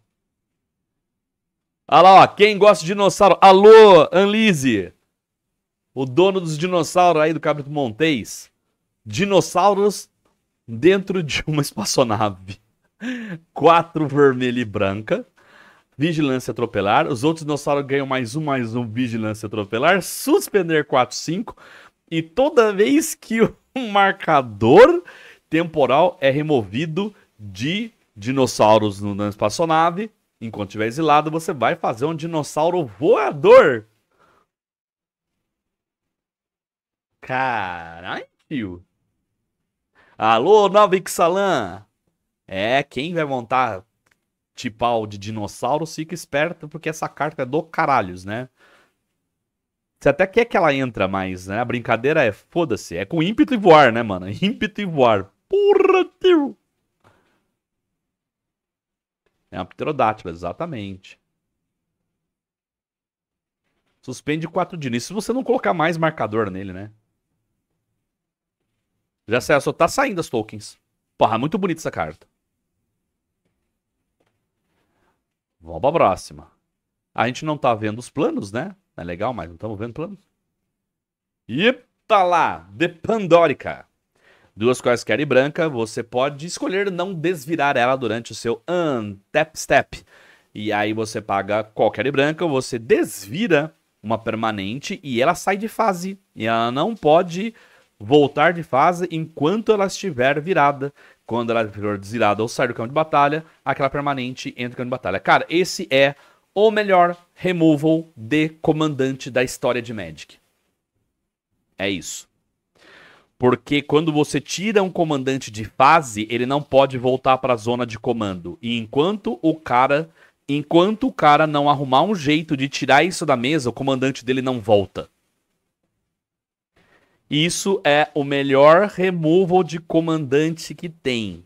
Speaker 1: Olha lá, ó. Quem gosta de dinossauro? Alô, Anlise! O dono dos dinossauros aí do Cabrito Montes. Dinossauros dentro de uma espaçonave. Quatro vermelha e branca. Vigilância atropelar. Os outros dinossauros ganham mais um, mais um. Vigilância atropelar. Suspender 4, 5. E toda vez que o marcador temporal é removido de dinossauros na espaçonave. Enquanto estiver exilado, você vai fazer um dinossauro voador. Caralho, tio. Alô, Novik Salan. É, quem vai montar tipal de dinossauro, fica esperto, porque essa carta é do caralhos, né? Você até quer que ela entra, mas né, a brincadeira é foda-se. É com ímpeto e voar, né, mano? Ímpeto e voar. Porra, tio! É uma pterodátila, exatamente. Suspende 4 de início. Se você não colocar mais marcador nele, né? Já saiu, só tá saindo as tokens. Porra, muito bonita essa carta. Vamos pra próxima. A gente não tá vendo os planos, né? É legal, mas não estamos vendo planos. Eita tá lá, The Pandorica duas quaisquer e branca, você pode escolher não desvirar ela durante o seu untap step. E aí você paga qualquer e branca, você desvira uma permanente e ela sai de fase. E ela não pode voltar de fase enquanto ela estiver virada. Quando ela for desvirada ou sair do campo de batalha, aquela permanente entra no campo de batalha. Cara, esse é o melhor removal de comandante da história de Magic. É isso. Porque quando você tira um comandante de fase, ele não pode voltar para a zona de comando. E enquanto o cara, enquanto o cara não arrumar um jeito de tirar isso da mesa, o comandante dele não volta. Isso é o melhor removal de comandante que tem.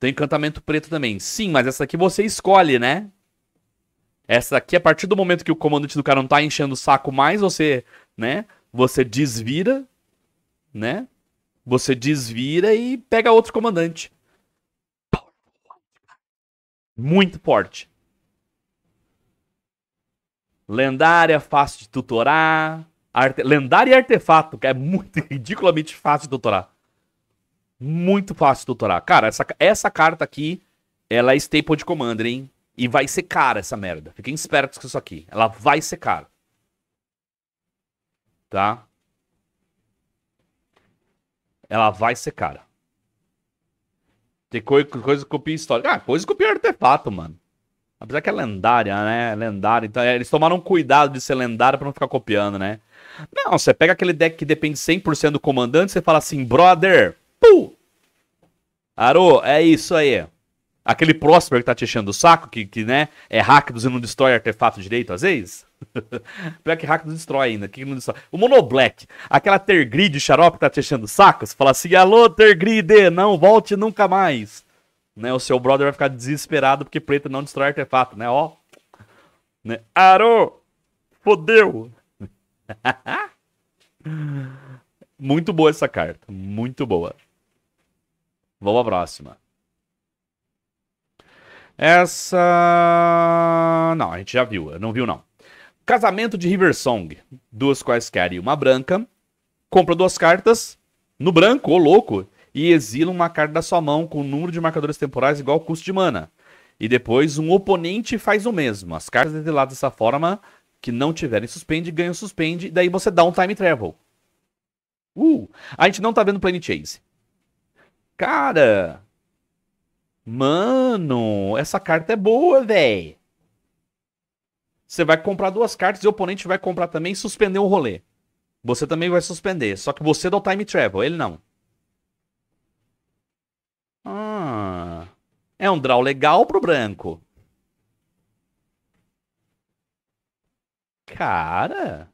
Speaker 1: Tem encantamento preto também. Sim, mas essa aqui você escolhe, né? Essa aqui, a partir do momento que o comandante do cara não tá enchendo o saco mais, você, né? Você desvira né? Você desvira e pega outro comandante. Muito forte. Lendária, fácil de tutorar. Arte... Lendária e artefato, que é muito ridiculamente fácil de tutorar. Muito fácil de tutorar. Cara, essa, essa carta aqui, ela é staple de commander, hein? E vai ser cara essa merda. Fiquem espertos com isso aqui. Ela vai ser cara. Tá? ela vai ser cara. Tem co coisa que copia história. Ah, coisa que copia artefato, mano. Apesar que é lendária, né? É lendária. Então, é, eles tomaram cuidado de ser lendária pra não ficar copiando, né? Não, você pega aquele deck que depende 100% do comandante, você fala assim, brother, pu! Aro, é isso aí. Aquele próspero que tá te enchendo o saco, que, que né, é hack e não destrói artefato direito às vezes que Hack não destrói ainda. Que não destrói? O Monoblack, aquela Tergrid xarope que tá te enchendo sacos. fala assim: alô, Tergrid, não volte nunca mais. Né, o seu brother vai ficar desesperado porque preto não destrói artefato, né? Ó. Né? Aro! Fodeu! muito boa essa carta. Muito boa. Vamos à próxima. Essa. Não, a gente já viu. não viu, não. Casamento de Riversong. Duas quaisquer e uma branca. Compra duas cartas. No branco, ô louco. E exila uma carta da sua mão com o número de marcadores temporais igual ao custo de mana. E depois um oponente faz o mesmo. As cartas exiladas dessa forma, que não tiverem suspende, ganham suspende. E daí você dá um time travel. Uh! A gente não tá vendo Planet Chase. Cara! Mano, essa carta é boa, velho. Você vai comprar duas cartas e o oponente vai comprar também e suspender o rolê. Você também vai suspender, só que você é dá o time travel, ele não. Ah, é um draw legal pro branco. Cara,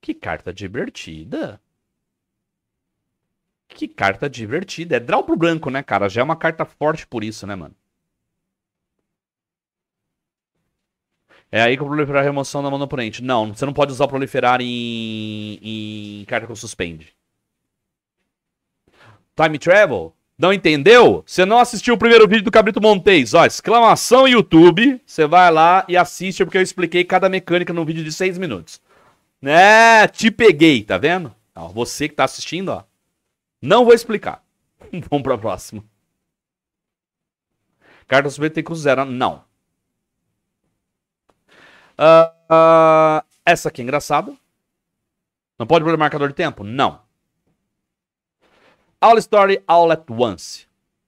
Speaker 1: que carta divertida. Que carta divertida. É draw pro branco, né, cara? Já é uma carta forte por isso, né, mano? É aí que eu proliferar a é remoção da mão do oponente. Não, você não pode usar o proliferar em, em carta com suspende. Time travel? Não entendeu? Você não assistiu o primeiro vídeo do Cabrito Montes? Ó, exclamação YouTube. Você vai lá e assiste porque eu expliquei cada mecânica num vídeo de 6 minutos. Né? Te peguei, tá vendo? Ó, você que tá assistindo, ó. Não vou explicar. Vamos pra próxima. Carta suspeita tem custo zero. Não. Uh, uh, essa aqui é engraçada. Não pode pôr marcador de tempo? Não. All Story All at Once.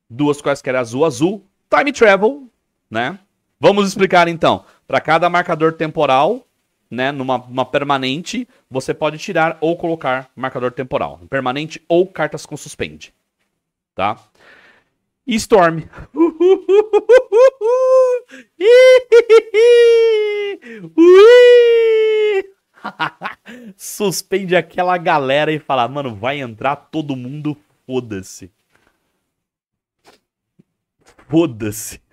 Speaker 1: Duas quaisquer azul, azul. Time Travel, né? Vamos explicar então. Para cada marcador temporal, né, numa permanente, você pode tirar ou colocar marcador temporal. Permanente ou cartas com suspende. Tá? E Storm. Suspende aquela galera e fala, mano, vai entrar todo mundo, foda-se. Foda-se.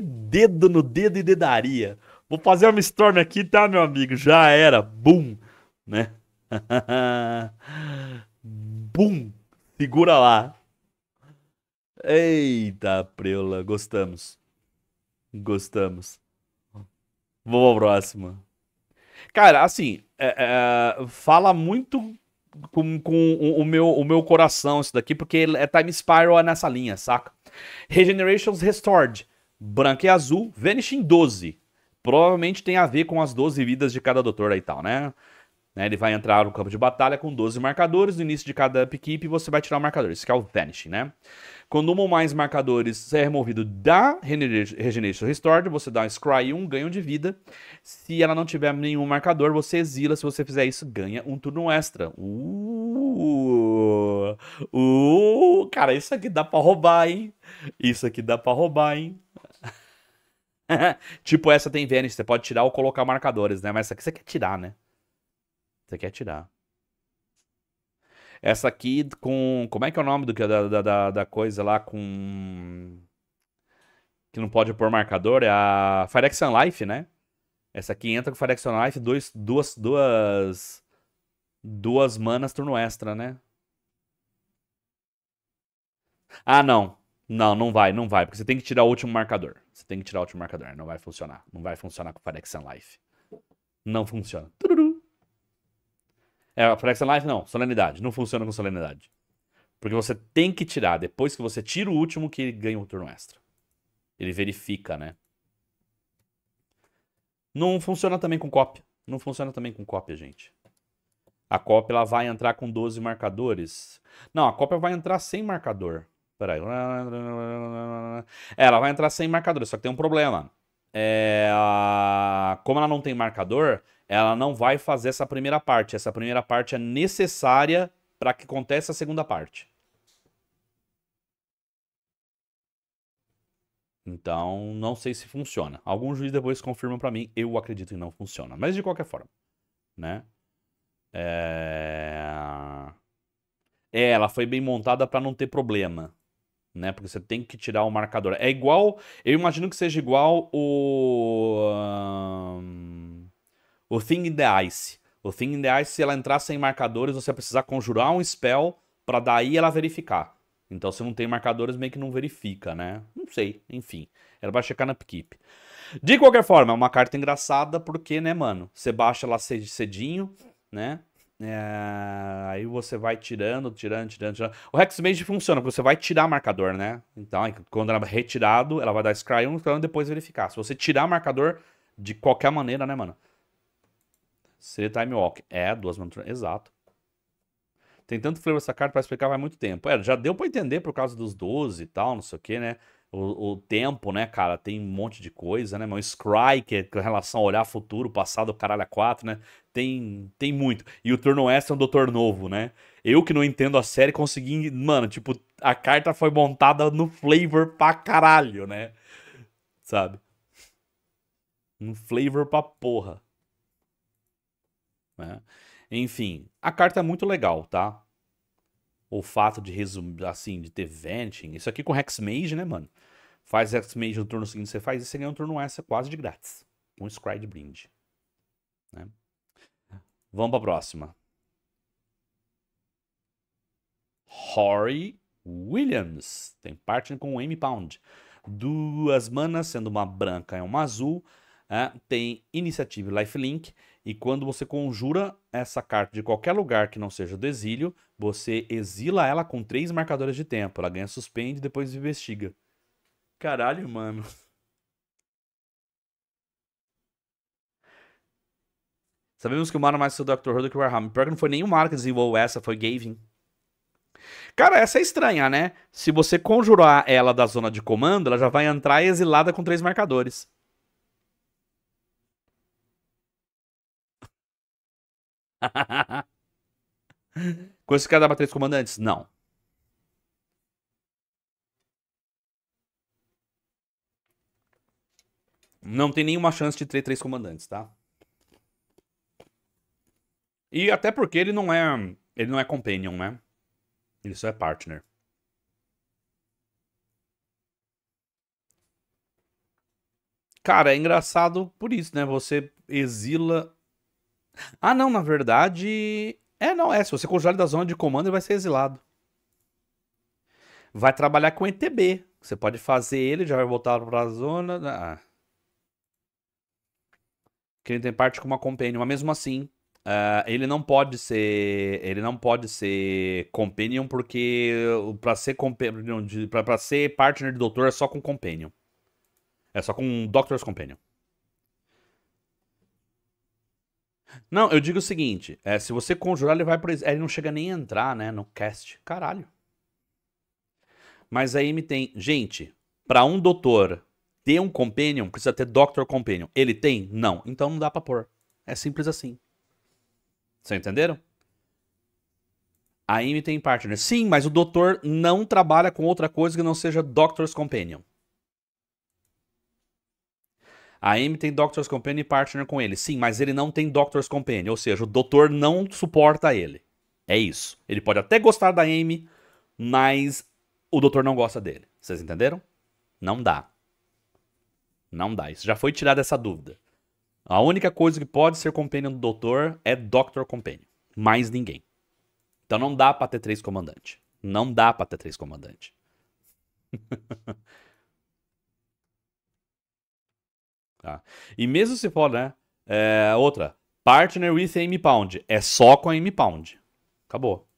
Speaker 1: dedo no dedo e dedaria. Vou fazer uma storm aqui, tá, meu amigo? Já era. Bum. Né? Bum. Segura lá. Eita, preula, gostamos. Gostamos. Vamos ao próximo. Cara, assim, é, é, fala muito com, com o, o, meu, o meu coração isso daqui, porque é Time Spiral nessa linha, saca? Regenerations Restored, branca e azul, Vanishing 12. Provavelmente tem a ver com as 12 vidas de cada doutor aí e tal, né? né? Ele vai entrar no campo de batalha com 12 marcadores, no início de cada upkeep você vai tirar o marcador. Isso que é o Vanishing, né? Quando um ou mais marcadores é removido da Regeneration Restored, você dá um Scry 1, ganha de vida. Se ela não tiver nenhum marcador, você exila. Se você fizer isso, ganha um turno extra. Uh, uh, cara, isso aqui dá pra roubar, hein? Isso aqui dá pra roubar, hein? tipo, essa tem Vênus, você pode tirar ou colocar marcadores, né? Mas essa aqui você quer tirar, né? Você quer tirar. Essa aqui com. Como é que é o nome do, é da, da, da coisa lá com. Que não pode pôr marcador? É a Fire Action Life, né? Essa aqui entra com Fire Action Life, dois, duas, duas. Duas manas turno extra, né? Ah, não. Não, não vai, não vai. Porque você tem que tirar o último marcador. Você tem que tirar o último marcador. Não vai funcionar. Não vai funcionar com o Fire Life. Não funciona. Tururu. É, flex é Life não, solenidade. Não funciona com solenidade. Porque você tem que tirar, depois que você tira o último, que ele ganha um turno extra. Ele verifica, né? Não funciona também com cópia. Não funciona também com cópia, gente. A cópia ela vai entrar com 12 marcadores. Não, a cópia vai entrar sem marcador. Peraí. Ela vai entrar sem marcador, só que tem um problema é, a, como ela não tem marcador, ela não vai fazer essa primeira parte. Essa primeira parte é necessária para que aconteça a segunda parte. Então, não sei se funciona. Algum juiz depois confirma para mim, eu acredito que não funciona. Mas de qualquer forma, né? É... é ela foi bem montada para não ter problema né? Porque você tem que tirar o marcador. É igual, eu imagino que seja igual o um, o Thing in the Ice. O Thing in the Ice, se ela entrar sem marcadores, você vai precisar conjurar um spell para daí ela verificar. Então, se não tem marcadores, meio que não verifica, né? Não sei, enfim. Ela vai checar na upkeep. De qualquer forma, é uma carta engraçada porque, né, mano? Você baixa lá cedinho, né? É, aí você vai tirando, tirando, tirando, tirando. O Mage funciona, porque você vai tirar marcador, né? Então, quando ela é retirado, ela vai dar Scry 1, Scry 1 depois verificar. Se você tirar marcador de qualquer maneira, né, mano? Seria Time Walk. É, duas manturas. Exato. Tem tanto flavor essa carta pra explicar, vai muito tempo. É, já deu pra entender por causa dos 12 e tal, não sei o que, né? O, o, tempo, né, cara? Tem um monte de coisa, né? o Scry, que é com relação a olhar futuro, passado, caralho, a quatro, né? Tem, tem muito. E o turno extra é um doutor novo, né? Eu que não entendo a série, consegui. Mano, tipo, a carta foi montada no flavor pra caralho, né? Sabe? Um flavor pra porra. Né? Enfim, a carta é muito legal, tá? o fato de resumir, assim, de ter venting Isso aqui com Hexmage, né, mano? Faz X-Mage no turno seguinte, você faz isso, você ganha um turno extra quase de grátis. Com um Scry de brinde. Né? Vamos pra próxima. Rory Williams. Tem partner com o Amy Pound. Duas manas, sendo uma branca e uma azul. É, tem iniciativa Lifelink. E quando você conjura essa carta de qualquer lugar que não seja do exílio, você exila ela com três marcadores de tempo. Ela ganha suspende e depois investiga. Caralho, mano. Sabemos que o mano mais o Dr. Who do que o Warhammer. Pior que não foi nenhum Mario que desenvolveu essa, foi Gavin. Cara, essa é estranha, né? Se você conjurar ela da zona de comando, ela já vai entrar exilada com três marcadores. esse cara dá pra três comandantes? Não. Não tem nenhuma chance de ter três comandantes, tá? E até porque ele não é. Ele não é companion, né? Ele só é partner. Cara, é engraçado por isso, né? Você exila. Ah, não, na verdade. É, não, é. Se você congelar da zona de comando, ele vai ser exilado. Vai trabalhar com ETB. Você pode fazer ele, já vai voltar pra zona. Ah que ele tem parte como uma companion, mas mesmo assim, Uh, ele não pode ser. Ele não pode ser Companion, porque para ser Companion. para ser partner de doutor é só com Companion. É só com Doctor's Companion. Não, eu digo o seguinte: é, se você conjurar, ele vai Ele não chega nem a entrar, né? No cast. Caralho. Mas aí me tem. Gente, para um doutor ter um companion, precisa ter Doctor Companion. Ele tem? Não. Então não dá pra pôr. É simples assim. Vocês entenderam? A Amy tem partner. Sim, mas o doutor não trabalha com outra coisa que não seja Doctor's Companion. A Amy tem Doctor's Companion e partner com ele. Sim, mas ele não tem Doctor's Companion. Ou seja, o doutor não suporta ele. É isso. Ele pode até gostar da Amy, mas o doutor não gosta dele. Vocês entenderam? Não dá. Não dá. Isso já foi tirado essa dúvida. A única coisa que pode ser companion do doutor é Dr. Companion. Mais ninguém. Então não dá pra ter três comandantes Não dá pra ter três comandantes tá. E mesmo se for, né? É, outra. Partner with Amy Pound. É só com a Amy Pound. Acabou.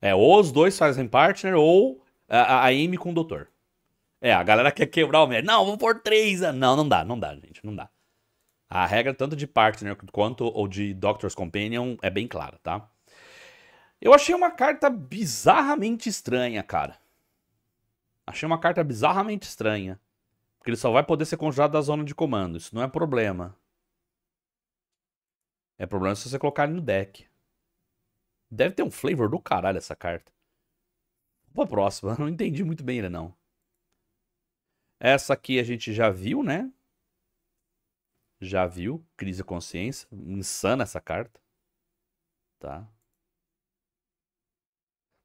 Speaker 1: É, ou os dois fazem partner, ou a, a Amy com o doutor. É, a galera quer quebrar o merda. Não, vou pôr três. Não, não dá, não dá, gente, não dá. A regra tanto de Partner quanto ou de Doctor's Companion é bem clara, tá? Eu achei uma carta bizarramente estranha, cara. Achei uma carta bizarramente estranha. Porque ele só vai poder ser conjurado da zona de comando. Isso não é problema. É problema se você colocar ele no deck. Deve ter um flavor do caralho essa carta. Vamos pra próxima. não entendi muito bem ele não. Essa aqui a gente já viu, né? Já viu. Crise de consciência. Insana essa carta. Tá?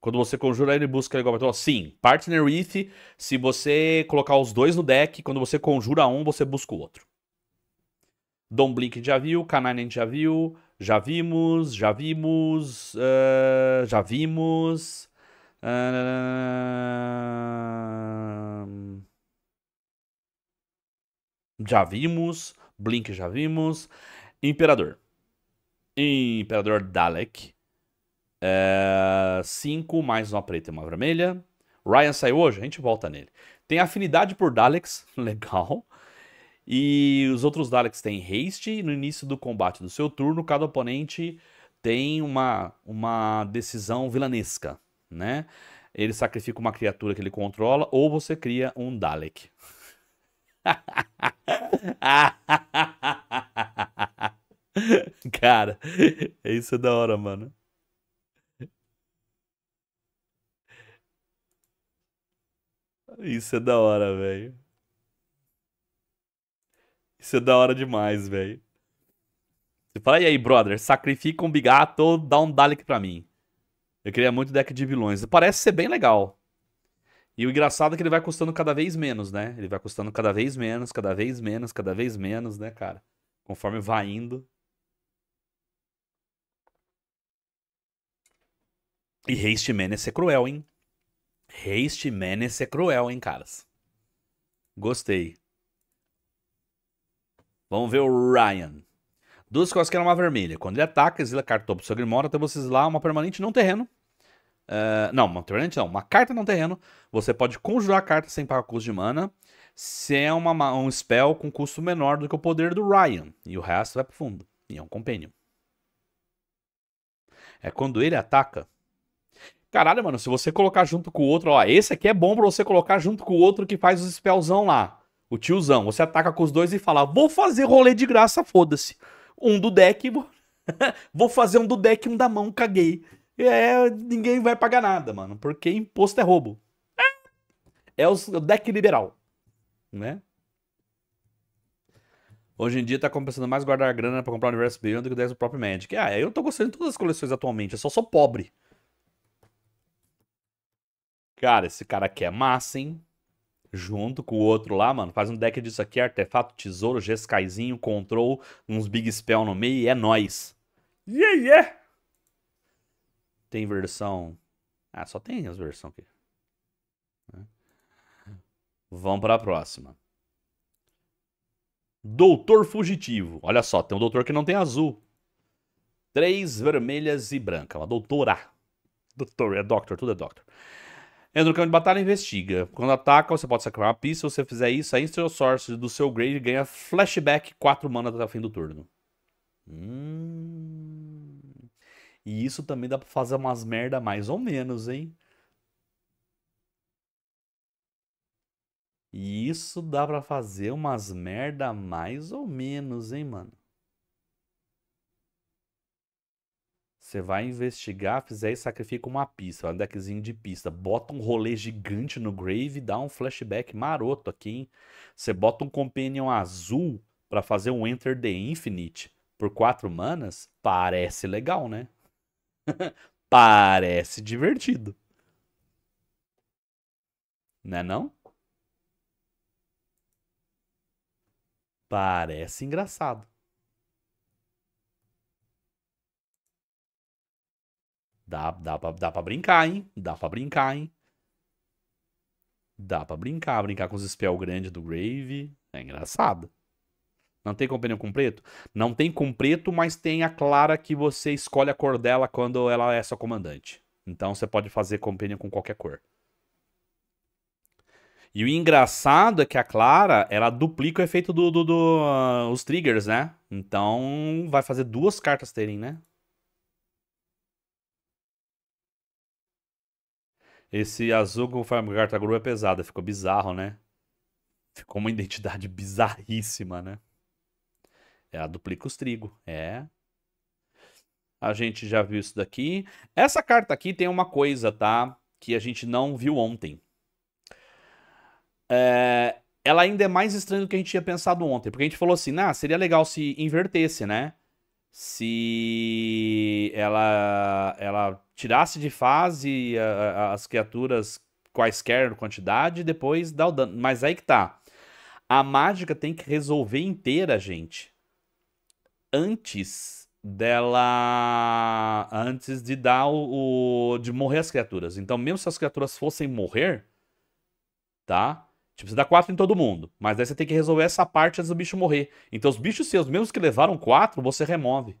Speaker 1: Quando você conjura, ele busca ele igual Sim, Partner if se você colocar os dois no deck, quando você conjura um, você busca o outro. Dom Blink já viu, Canine já viu, já vimos, já vimos, uh, já vimos. Uh, já vimos, Blink já vimos, Imperador. Imperador Dalek. É, cinco mais uma preta e uma vermelha. Ryan saiu hoje, a gente volta nele. Tem afinidade por Daleks, legal. E os outros Daleks têm haste. No início do combate do seu turno, cada oponente tem uma, uma decisão vilanesca, né? Ele sacrifica uma criatura que ele controla ou você cria um Dalek. Cara, isso é da hora, mano. Isso é da hora, velho. Isso é da hora demais, velho. Você fala, e aí, brother, sacrifica um bigato ou dá um Dalek pra mim. Eu queria muito deck de vilões. Parece ser bem legal. E o engraçado é que ele vai custando cada vez menos, né? Ele vai custando cada vez menos, cada vez menos, cada vez menos, né, cara? Conforme vai indo. E Haste Menace é cruel, hein? Haste Menace é cruel, hein, caras? Gostei. Vamos ver o Ryan. Duas coisas que era uma vermelha. Quando ele ataca, exila cartão para seu Grimório até vocês lá uma permanente no terreno. Ah, não, uma tornante não. Uma carta no terreno. Você pode conjurar a carta sem pagar custo de mana. Se é uma, um spell com custo menor do que o poder do Ryan. E o resto vai pro fundo. E é um compêndio. É quando ele ataca. Caralho, mano, se você colocar junto com o outro, ó, esse aqui é bom pra você colocar junto com o outro que faz os spellzão lá. O tiozão. Você ataca com os dois e fala: vou fazer rolê de graça, foda-se. Um do deck, vou fazer um do deck e um da mão, caguei é, ninguém vai pagar nada, mano, porque imposto é roubo. É o deck liberal, né? Hoje em dia tá compensando mais guardar grana para comprar o Universo Beyond do que o próprio Magic. Ah, eu tô gostando de todas as coleções atualmente, eu só sou pobre. Cara, esse cara aqui é massa, hein? Junto com o outro lá, mano. Faz um deck disso aqui, artefato, tesouro, Geskaizinho, control, uns big spell no meio e é nóis. Yeah, yeah! Tem versão. Ah, só tem as versões aqui. Vamos para a próxima. Doutor Fugitivo. Olha só, tem um doutor que não tem azul. Três vermelhas e branca. Uma doutora. Doutor, é doctor, tudo é doctor. Entra no campo de batalha e investiga. Quando ataca, você pode sacar uma pista. Se você fizer isso, a seu source do seu grade ganha flashback 4 mana até o fim do turno. Hum. E isso também dá pra fazer umas merda mais ou menos, hein? E isso dá pra fazer umas merda mais ou menos, hein, mano? Você vai investigar, fizer e sacrifica uma pista, um deckzinho de pista. Bota um rolê gigante no Grave, e dá um flashback maroto aqui, hein? Você bota um Companion azul para fazer um Enter the Infinite por quatro manas, parece legal, né? Parece divertido. Né não, Parece engraçado. Dá, dá, pra, dá pra brincar, hein? Dá pra brincar, hein? Dá pra brincar. Brincar com os spell grandes do Grave. É engraçado. Não tem com com preto? Não tem com preto, mas tem a clara que você escolhe a cor dela quando ela é sua comandante. Então você pode fazer com com qualquer cor. E o engraçado é que a Clara, ela duplica o efeito dos do, do, uh, triggers, né? Então vai fazer duas cartas terem, né? Esse azul com o carta gru é pesada, ficou bizarro, né? Ficou uma identidade bizarríssima, né? Ela é duplica os trigo. É. A gente já viu isso daqui. Essa carta aqui tem uma coisa, tá? Que a gente não viu ontem. É... Ela ainda é mais estranha do que a gente tinha pensado ontem. Porque a gente falou assim, ah, seria legal se invertesse, né? Se ela, ela tirasse de fase as criaturas quaisquer quantidade e depois dá o dano. Mas aí que tá. A mágica tem que resolver inteira, gente antes dela antes de dar o, o, de morrer as criaturas. Então, mesmo se as criaturas fossem morrer, tá? Tipo, você dá 4 em todo mundo, mas daí você tem que resolver essa parte antes do bicho morrer. Então, os bichos seus, mesmo que levaram 4, você remove.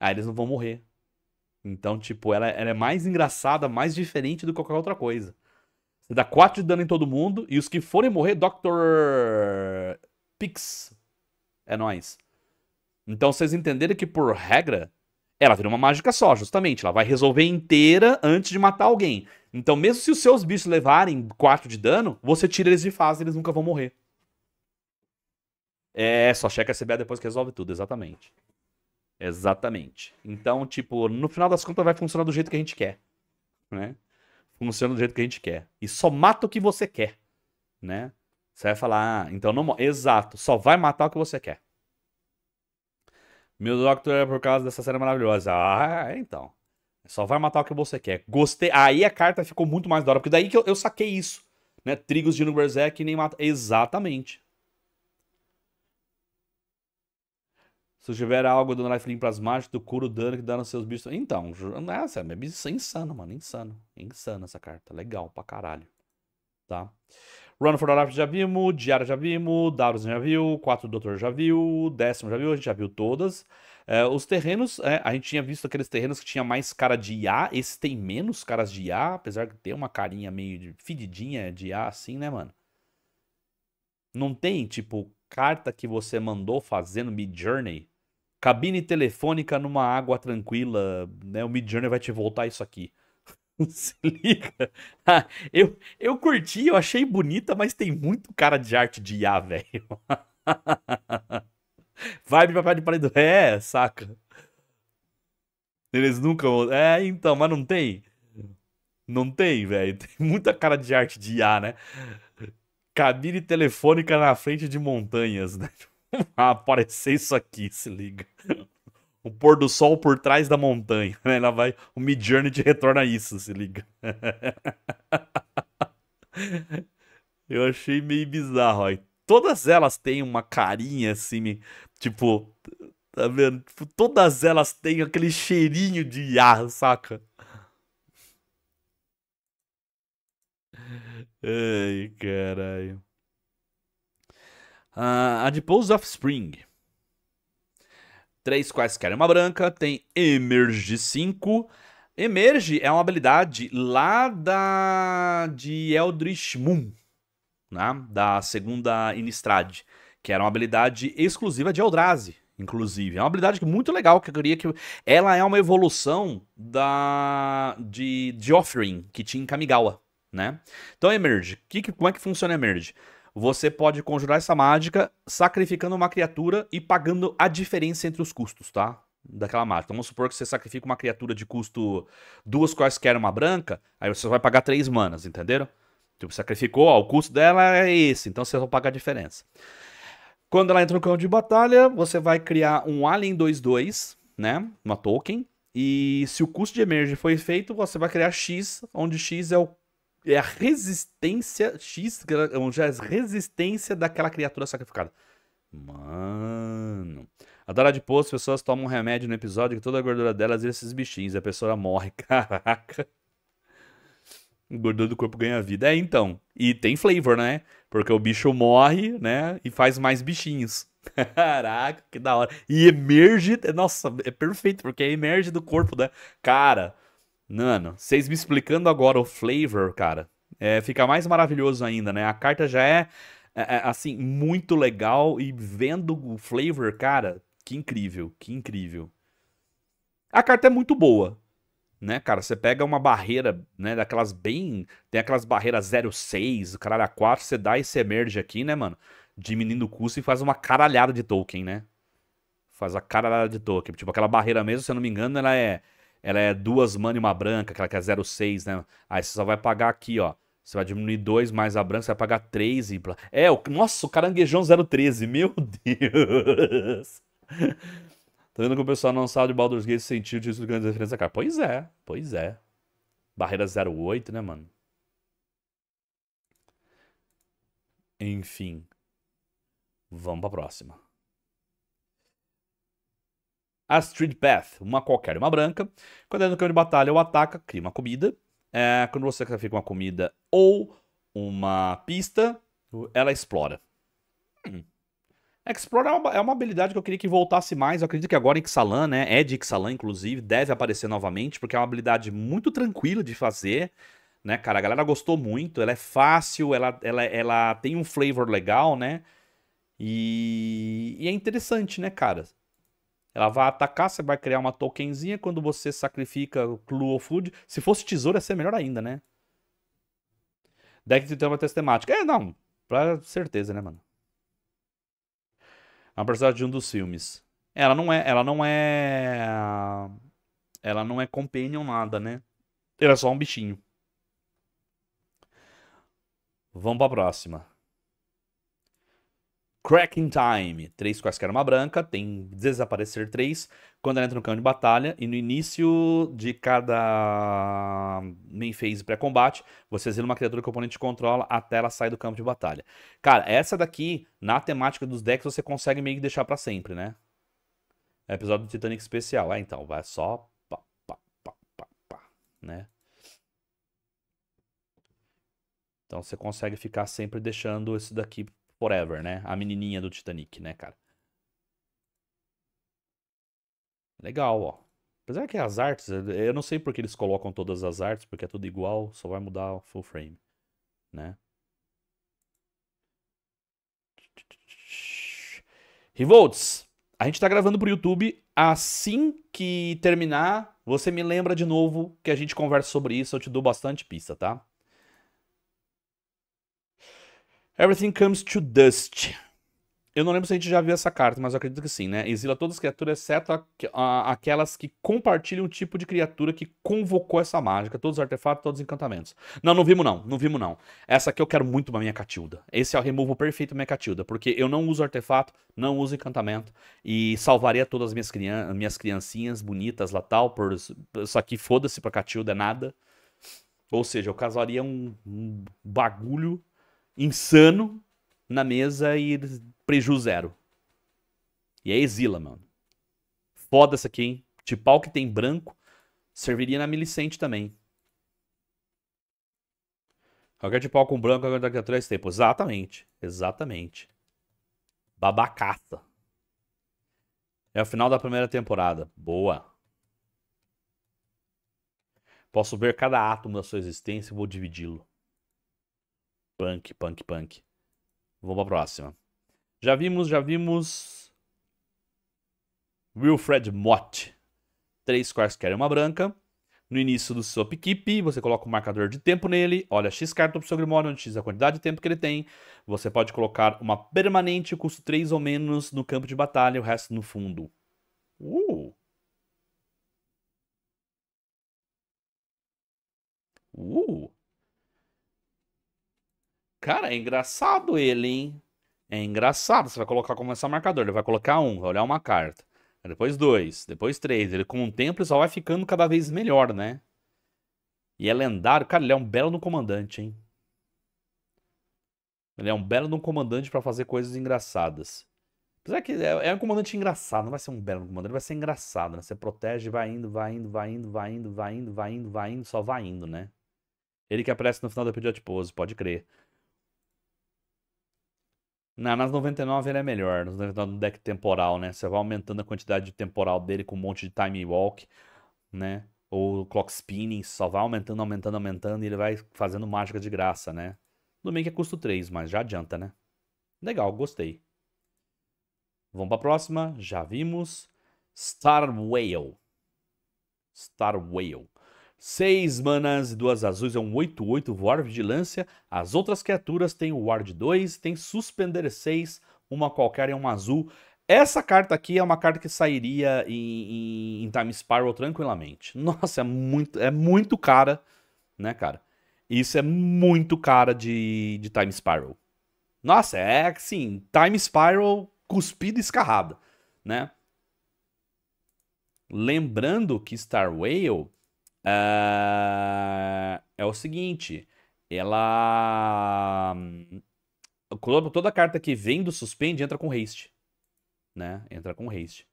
Speaker 1: Aí eles não vão morrer. Então, tipo, ela, ela é mais engraçada, mais diferente do que qualquer outra coisa. Você dá 4 de dano em todo mundo e os que forem morrer, Dr. Pix. É nóis. Então vocês entenderam que, por regra, ela vira uma mágica só, justamente. Ela vai resolver inteira antes de matar alguém. Então, mesmo se os seus bichos levarem 4 de dano, você tira eles de fase e eles nunca vão morrer. É, só checa a CBA depois que resolve tudo, exatamente. Exatamente. Então, tipo, no final das contas vai funcionar do jeito que a gente quer, né? Funciona do jeito que a gente quer. E só mata o que você quer, né? Você vai falar, ah, então não... Exato, só vai matar o que você quer. Meu Doctor é por causa dessa cena maravilhosa. Ah, é, então. Só vai matar o que você quer. Gostei. Aí a carta ficou muito mais da hora, porque daí que eu, eu saquei isso. Né? Trigos de Berserk nem mata. Exatamente. Se tiver algo do lifelink pras mágicas, tu cura o dano que dá nos seus bichos. Então, essa é, é insano, mano. Insano. Insano essa carta. Legal pra caralho. Tá? Run for the Life já vimos, Diário já vimos, Davros já viu, Quatro Doutor já viu, Décimo já viu, a gente já viu todas. É, os terrenos, é, a gente tinha visto aqueles terrenos que tinha mais cara de IA, esse tem menos caras de IA, apesar de ter uma carinha meio de fedidinha de IA assim, né, mano? Não tem, tipo, carta que você mandou fazendo Midjourney, cabine telefônica numa água tranquila, né? O Midjourney vai te voltar isso aqui. Se liga. Ah, eu, eu curti, eu achei bonita, mas tem muito cara de arte de IA, velho. Vai me papai de parede. É, saca? Eles nunca É, então, mas não tem. Não tem, velho. Tem muita cara de arte de IA, né? Cabine telefônica na frente de montanhas, né? Ah, aparecer isso aqui, se liga o pôr do sol por trás da montanha. Né? Ela vai, o Mid Journey te retorna isso, se liga. Eu achei meio bizarro. Aí. Todas elas têm uma carinha assim, tipo, tá vendo? Tipo, todas elas têm aquele cheirinho de ar, saca? Ai, caralho. Uh, of Spring três quaisquer é uma branca, tem Emerge 5. Emerge é uma habilidade lá da de Eldritch Moon, né? da segunda Innistrad, que era uma habilidade exclusiva de Eldrazi, inclusive. É uma habilidade é muito legal, que eu queria que... Ela é uma evolução da de, de Offering, que tinha em Kamigawa, né? Então Emerge, que, como é que funciona Emerge? Você pode conjurar essa mágica sacrificando uma criatura e pagando a diferença entre os custos, tá? Daquela mágica. Então, vamos supor que você sacrifica uma criatura de custo duas quaisquer uma branca, aí você vai pagar três manas, entenderam? Tipo, sacrificou, ó, o custo dela é esse, então você vai pagar a diferença. Quando ela entra no campo de batalha, você vai criar um Alien 2-2, né? Uma token. E se o custo de emerge foi feito, você vai criar X, onde X é o é a resistência X, onde é a resistência daquela criatura sacrificada. Mano. A Dora de Poço, pessoas tomam um remédio no episódio que toda a gordura delas vira esses bichinhos. A pessoa morre. Caraca. O gordura do corpo ganha vida. É, então. E tem flavor, né? Porque o bicho morre, né? E faz mais bichinhos. Caraca, que da hora. E emerge. Nossa, é perfeito, porque é emerge do corpo, né? Cara. Mano, vocês me explicando agora o flavor, cara, é, fica mais maravilhoso ainda, né? A carta já é, é, é, assim, muito legal e vendo o flavor, cara, que incrível, que incrível. A carta é muito boa, né, cara? Você pega uma barreira, né, daquelas bem... Tem aquelas barreiras 0,6, caralho, a 4, você dá e você emerge aqui, né, mano? Diminuindo o custo e faz uma caralhada de token, né? Faz a caralhada de token. Tipo, aquela barreira mesmo, se eu não me engano, ela é ela é duas mana e uma branca, aquela que é 0,6, né? Aí você só vai pagar aqui, ó. Você vai diminuir 2 mais a branca, você vai pagar 3 e... É, o... nossa, o caranguejão 013, meu Deus! tô vendo que o pessoal não sabe de Baldur's Gate sentiu de grande diferença, cara? Pois é, pois é. Barreira 08, né, mano? Enfim. Vamos pra próxima. Astrid Path, uma qualquer, uma branca. Quando é no campo de batalha ou ataca, cria uma comida. É, quando você sacrifica uma comida ou uma pista, ela explora. Hum. É Explore é uma, é uma, habilidade que eu queria que voltasse mais. Eu acredito que agora Ixalan, né? É de Ixalan, inclusive, deve aparecer novamente, porque é uma habilidade muito tranquila de fazer, né, cara? A galera gostou muito, ela é fácil, ela, ela, ela tem um flavor legal, né? E, e é interessante, né, cara? Ela vai atacar, você vai criar uma tokenzinha quando você sacrifica clue ou Food. Se fosse tesouro, ia ser melhor ainda, né? Deck de tema temática. É, não. Pra certeza, né, mano? É uma personagem de um dos filmes. Ela não é. Ela não é. Ela não é companion nada, né? Ela é só um bichinho. Vamos pra próxima. Cracking Time. Três quaisquer uma branca, tem desaparecer três. Quando ela entra no campo de batalha, e no início de cada main phase pré-combate, você exila uma criatura que o oponente controla até ela sair do campo de batalha. Cara, essa daqui, na temática dos decks, você consegue meio que deixar para sempre, né? É episódio do Titanic especial. É, então, vai só pá, pá, pá, pá, pá, né? Então você consegue ficar sempre deixando esse daqui Forever, né? A menininha do Titanic, né, cara? Legal, ó. Apesar que as artes, eu não sei porque eles colocam todas as artes, porque é tudo igual, só vai mudar o full frame, né? Revolts, a gente tá gravando pro YouTube. Assim que terminar, você me lembra de novo que a gente conversa sobre isso, eu te dou bastante pista, tá? Everything comes to dust. Eu não lembro se a gente já viu essa carta, mas eu acredito que sim, né? Exila todas as criaturas, exceto a, a, aquelas que compartilham o tipo de criatura que convocou essa mágica. Todos os artefatos, todos os encantamentos. Não, não vimos não, não vimos não. Essa aqui eu quero muito pra minha Catilda. Esse é o removo perfeito da minha Catilda, porque eu não uso artefato, não uso encantamento. E salvaria todas as minhas, crian minhas criancinhas bonitas lá tal, por... Só foda-se pra Catilda, é nada. Ou seja, eu casaria um, um bagulho insano na mesa e preju zero. E é exila, mano. Foda essa aqui, hein? pau que tem branco serviria na Milicente também. Qualquer pau com branco agora daqui a três tempos. Exatamente. Exatamente. Babacaça. É o final da primeira temporada. Boa. Posso ver cada átomo da sua existência e vou dividi-lo. Punk, punk, punk. Vamos pra próxima. Já vimos, já vimos. Wilfred Mott. Três quaisquer querem uma branca. No início do seu upkeep, você coloca um marcador de tempo nele, olha X carta pro seu Grimório, onde X é a quantidade de tempo que ele tem. Você pode colocar uma permanente, custo 3 ou menos, no campo de batalha, o resto no fundo. Uh! Uh! Cara, é engraçado ele, hein? É engraçado. Você vai colocar como marcador. Ele vai colocar um, vai olhar uma carta. Depois dois, depois três. Ele com o tempo só vai ficando cada vez melhor, né? E é lendário. Cara, ele é um belo no comandante, hein? Ele é um belo no comandante para fazer coisas engraçadas. Apesar que é, é um comandante engraçado, não vai ser um belo comandante, vai ser engraçado, né? Você protege, vai indo, vai indo, vai indo, vai indo, vai indo, vai indo, vai indo, só vai indo, né? Ele que aparece no final do episódio de pose, pode crer. Na, nas 99 ele é melhor, nos 99 no deck temporal, né? Você vai aumentando a quantidade de temporal dele com um monte de time walk, né? Ou clock spinning, só vai aumentando, aumentando, aumentando e ele vai fazendo mágica de graça, né? no meio que é custo 3, mas já adianta, né? Legal, gostei. Vamos pra próxima, já vimos. Star Whale. Star Whale. 6 manas e 2 azuis é um 8-8 voar vigilância. As outras criaturas têm o ward 2, tem suspender 6, uma qualquer é uma azul. Essa carta aqui é uma carta que sairia em, em, em, Time Spiral tranquilamente. Nossa, é muito, é muito cara, né, cara? Isso é muito cara de, de Time Spiral. Nossa, é assim, Time Spiral cuspida e escarrada, né? Lembrando que Star Whale uh, é o seguinte: ela. Toda carta que vem do suspende entra com haste. Né? Entra com haste.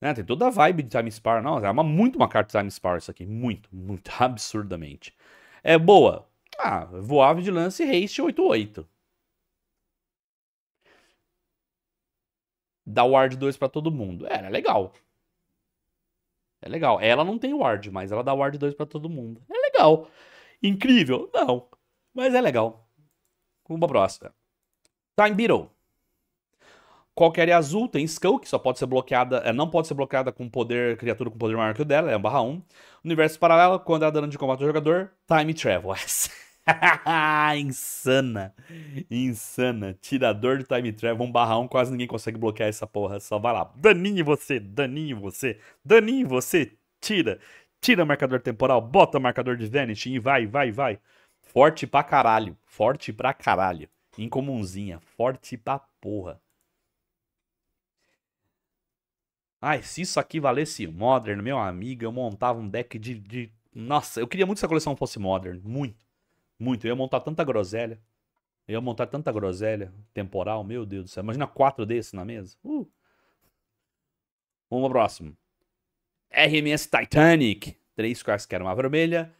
Speaker 1: Né? Tem toda a vibe de Time Spar. Não, é uma, muito uma carta de Time Spar isso aqui. Muito, muito, absurdamente. É boa. Ah, voar vigilância e haste 8-8. Dá ward 2 para todo mundo. É, era legal. É legal. Ela não tem ward, mas ela dá ward 2 para todo mundo. É legal. Incrível? Não. Mas é legal. Uma próxima. Time Beetle. Qualquer é área azul tem Skull, que só pode ser bloqueada, é, não pode ser bloqueada com poder, criatura com poder maior que o dela, é 1/1. Universo paralelo, quando ela é dano de combate ao jogador, Time Travel. Insana. Insana. Tirador de time travel. vamos barra um, quase ninguém consegue bloquear essa porra. Só vai lá. Daninho você, daninho você, daninho você. Tira. Tira marcador temporal, bota marcador de Vanish e vai, vai, vai. Forte pra caralho. Forte pra caralho. Incomunzinha. Forte pra porra. Ai, se isso aqui valesse Modern, meu amigo, eu montava um deck de, de... Nossa, eu queria muito que essa coleção fosse Modern. Muito. Muito. Eu ia montar tanta groselha. Eu ia montar tanta groselha temporal, meu Deus do céu. Imagina quatro desses na mesa. Uh. Vamos pro próximo. RMS Titanic. Três cartas que uma vermelha.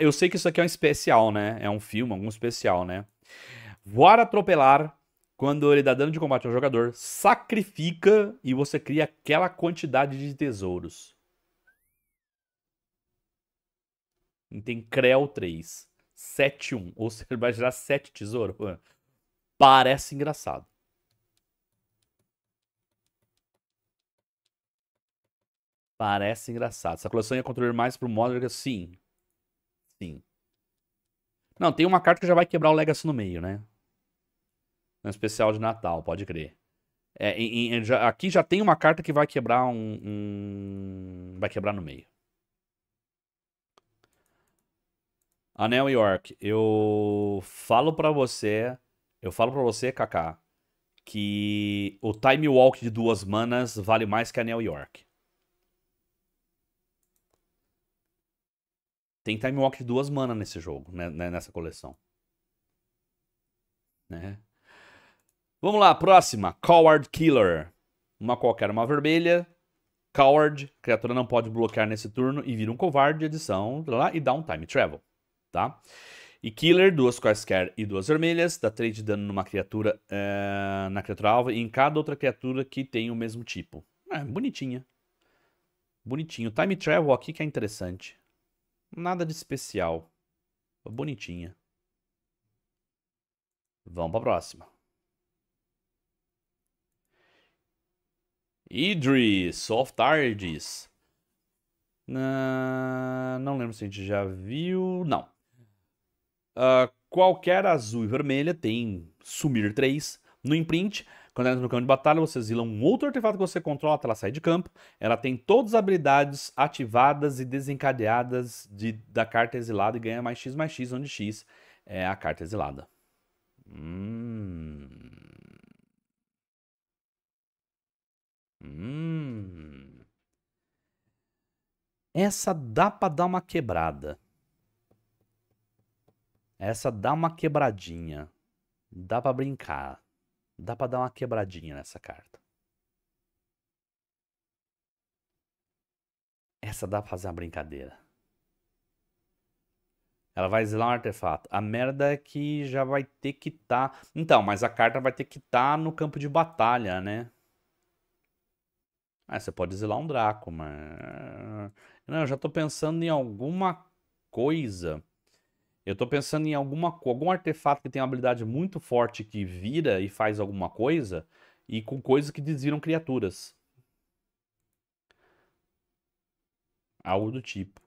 Speaker 1: Eu sei que isso aqui é um especial, né? É um filme, algum especial, né? Voar atropelar quando ele dá dano de combate ao é jogador, sacrifica e você cria aquela quantidade de tesouros. E tem Creel 3. 7-1. Ou seja, vai gerar 7 tesouro. Parece engraçado. Parece engraçado. Essa coleção ia é contribuir mais pro Modern? Sim. Sim. Não, tem uma carta que já vai quebrar o Legacy no meio, né? Um especial de Natal, pode crer. É, em, em, já, aqui já tem uma carta que vai quebrar um, um... Vai quebrar no meio. Anel York, eu falo para você, eu falo para você, Kaká, que o Time Walk de duas manas vale mais que Anel York. Tem Time Walk de duas manas nesse jogo, né, né, nessa coleção. Né? Vamos lá, próxima. Coward Killer. Uma qualquer, uma vermelha. Coward, criatura não pode bloquear nesse turno e vira um covarde, edição, lá, e dá um time travel tá? E Killer, duas quaisquer e duas vermelhas, dá 3 de dano numa criatura, eh, na criatura alva e em cada outra criatura que tem o mesmo tipo. É, bonitinha. Bonitinho. Time Travel aqui que é interessante. Nada de especial. Bonitinha. Vamos pra próxima. Idris, of Tardis. Não lembro se a gente já viu. Não. Ah, qualquer azul e vermelha tem sumir 3 no imprint. Quando entra no campo de batalha, você exila um outro artefato que você controla até ela sair de campo. Ela tem todas as habilidades ativadas e desencadeadas de, da carta exilada e ganha mais X mais X, onde X é a carta exilada. Hum. Hum. Essa dá pra dar uma quebrada. Essa dá uma quebradinha. Dá para brincar. Dá para dar uma quebradinha nessa carta. Essa dá pra fazer uma brincadeira. Ela vai zilar um artefato. A merda é que já vai ter que estar. Tá... Então, mas a carta vai ter que estar tá no campo de batalha, né? Ah, você pode zilar um Draco, mas. Não, eu já tô pensando em alguma coisa eu tô pensando em alguma, algum artefato que tem uma habilidade muito forte que vira e faz alguma coisa, e com coisas que desviram criaturas. Algo do tipo.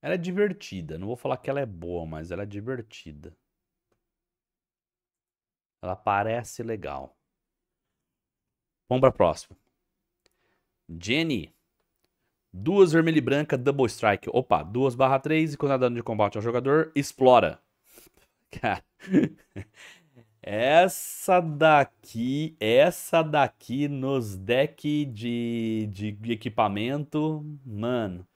Speaker 1: Ela é divertida. Não vou falar que ela é boa, mas ela é divertida. Ela parece legal. Vamos pra próxima. Jenny. Duas vermelha e branca, double strike. Opa, duas barra três e quando dá dano de combate ao jogador, explora. Cara. Essa daqui, essa daqui nos deck de, de, de equipamento, mano.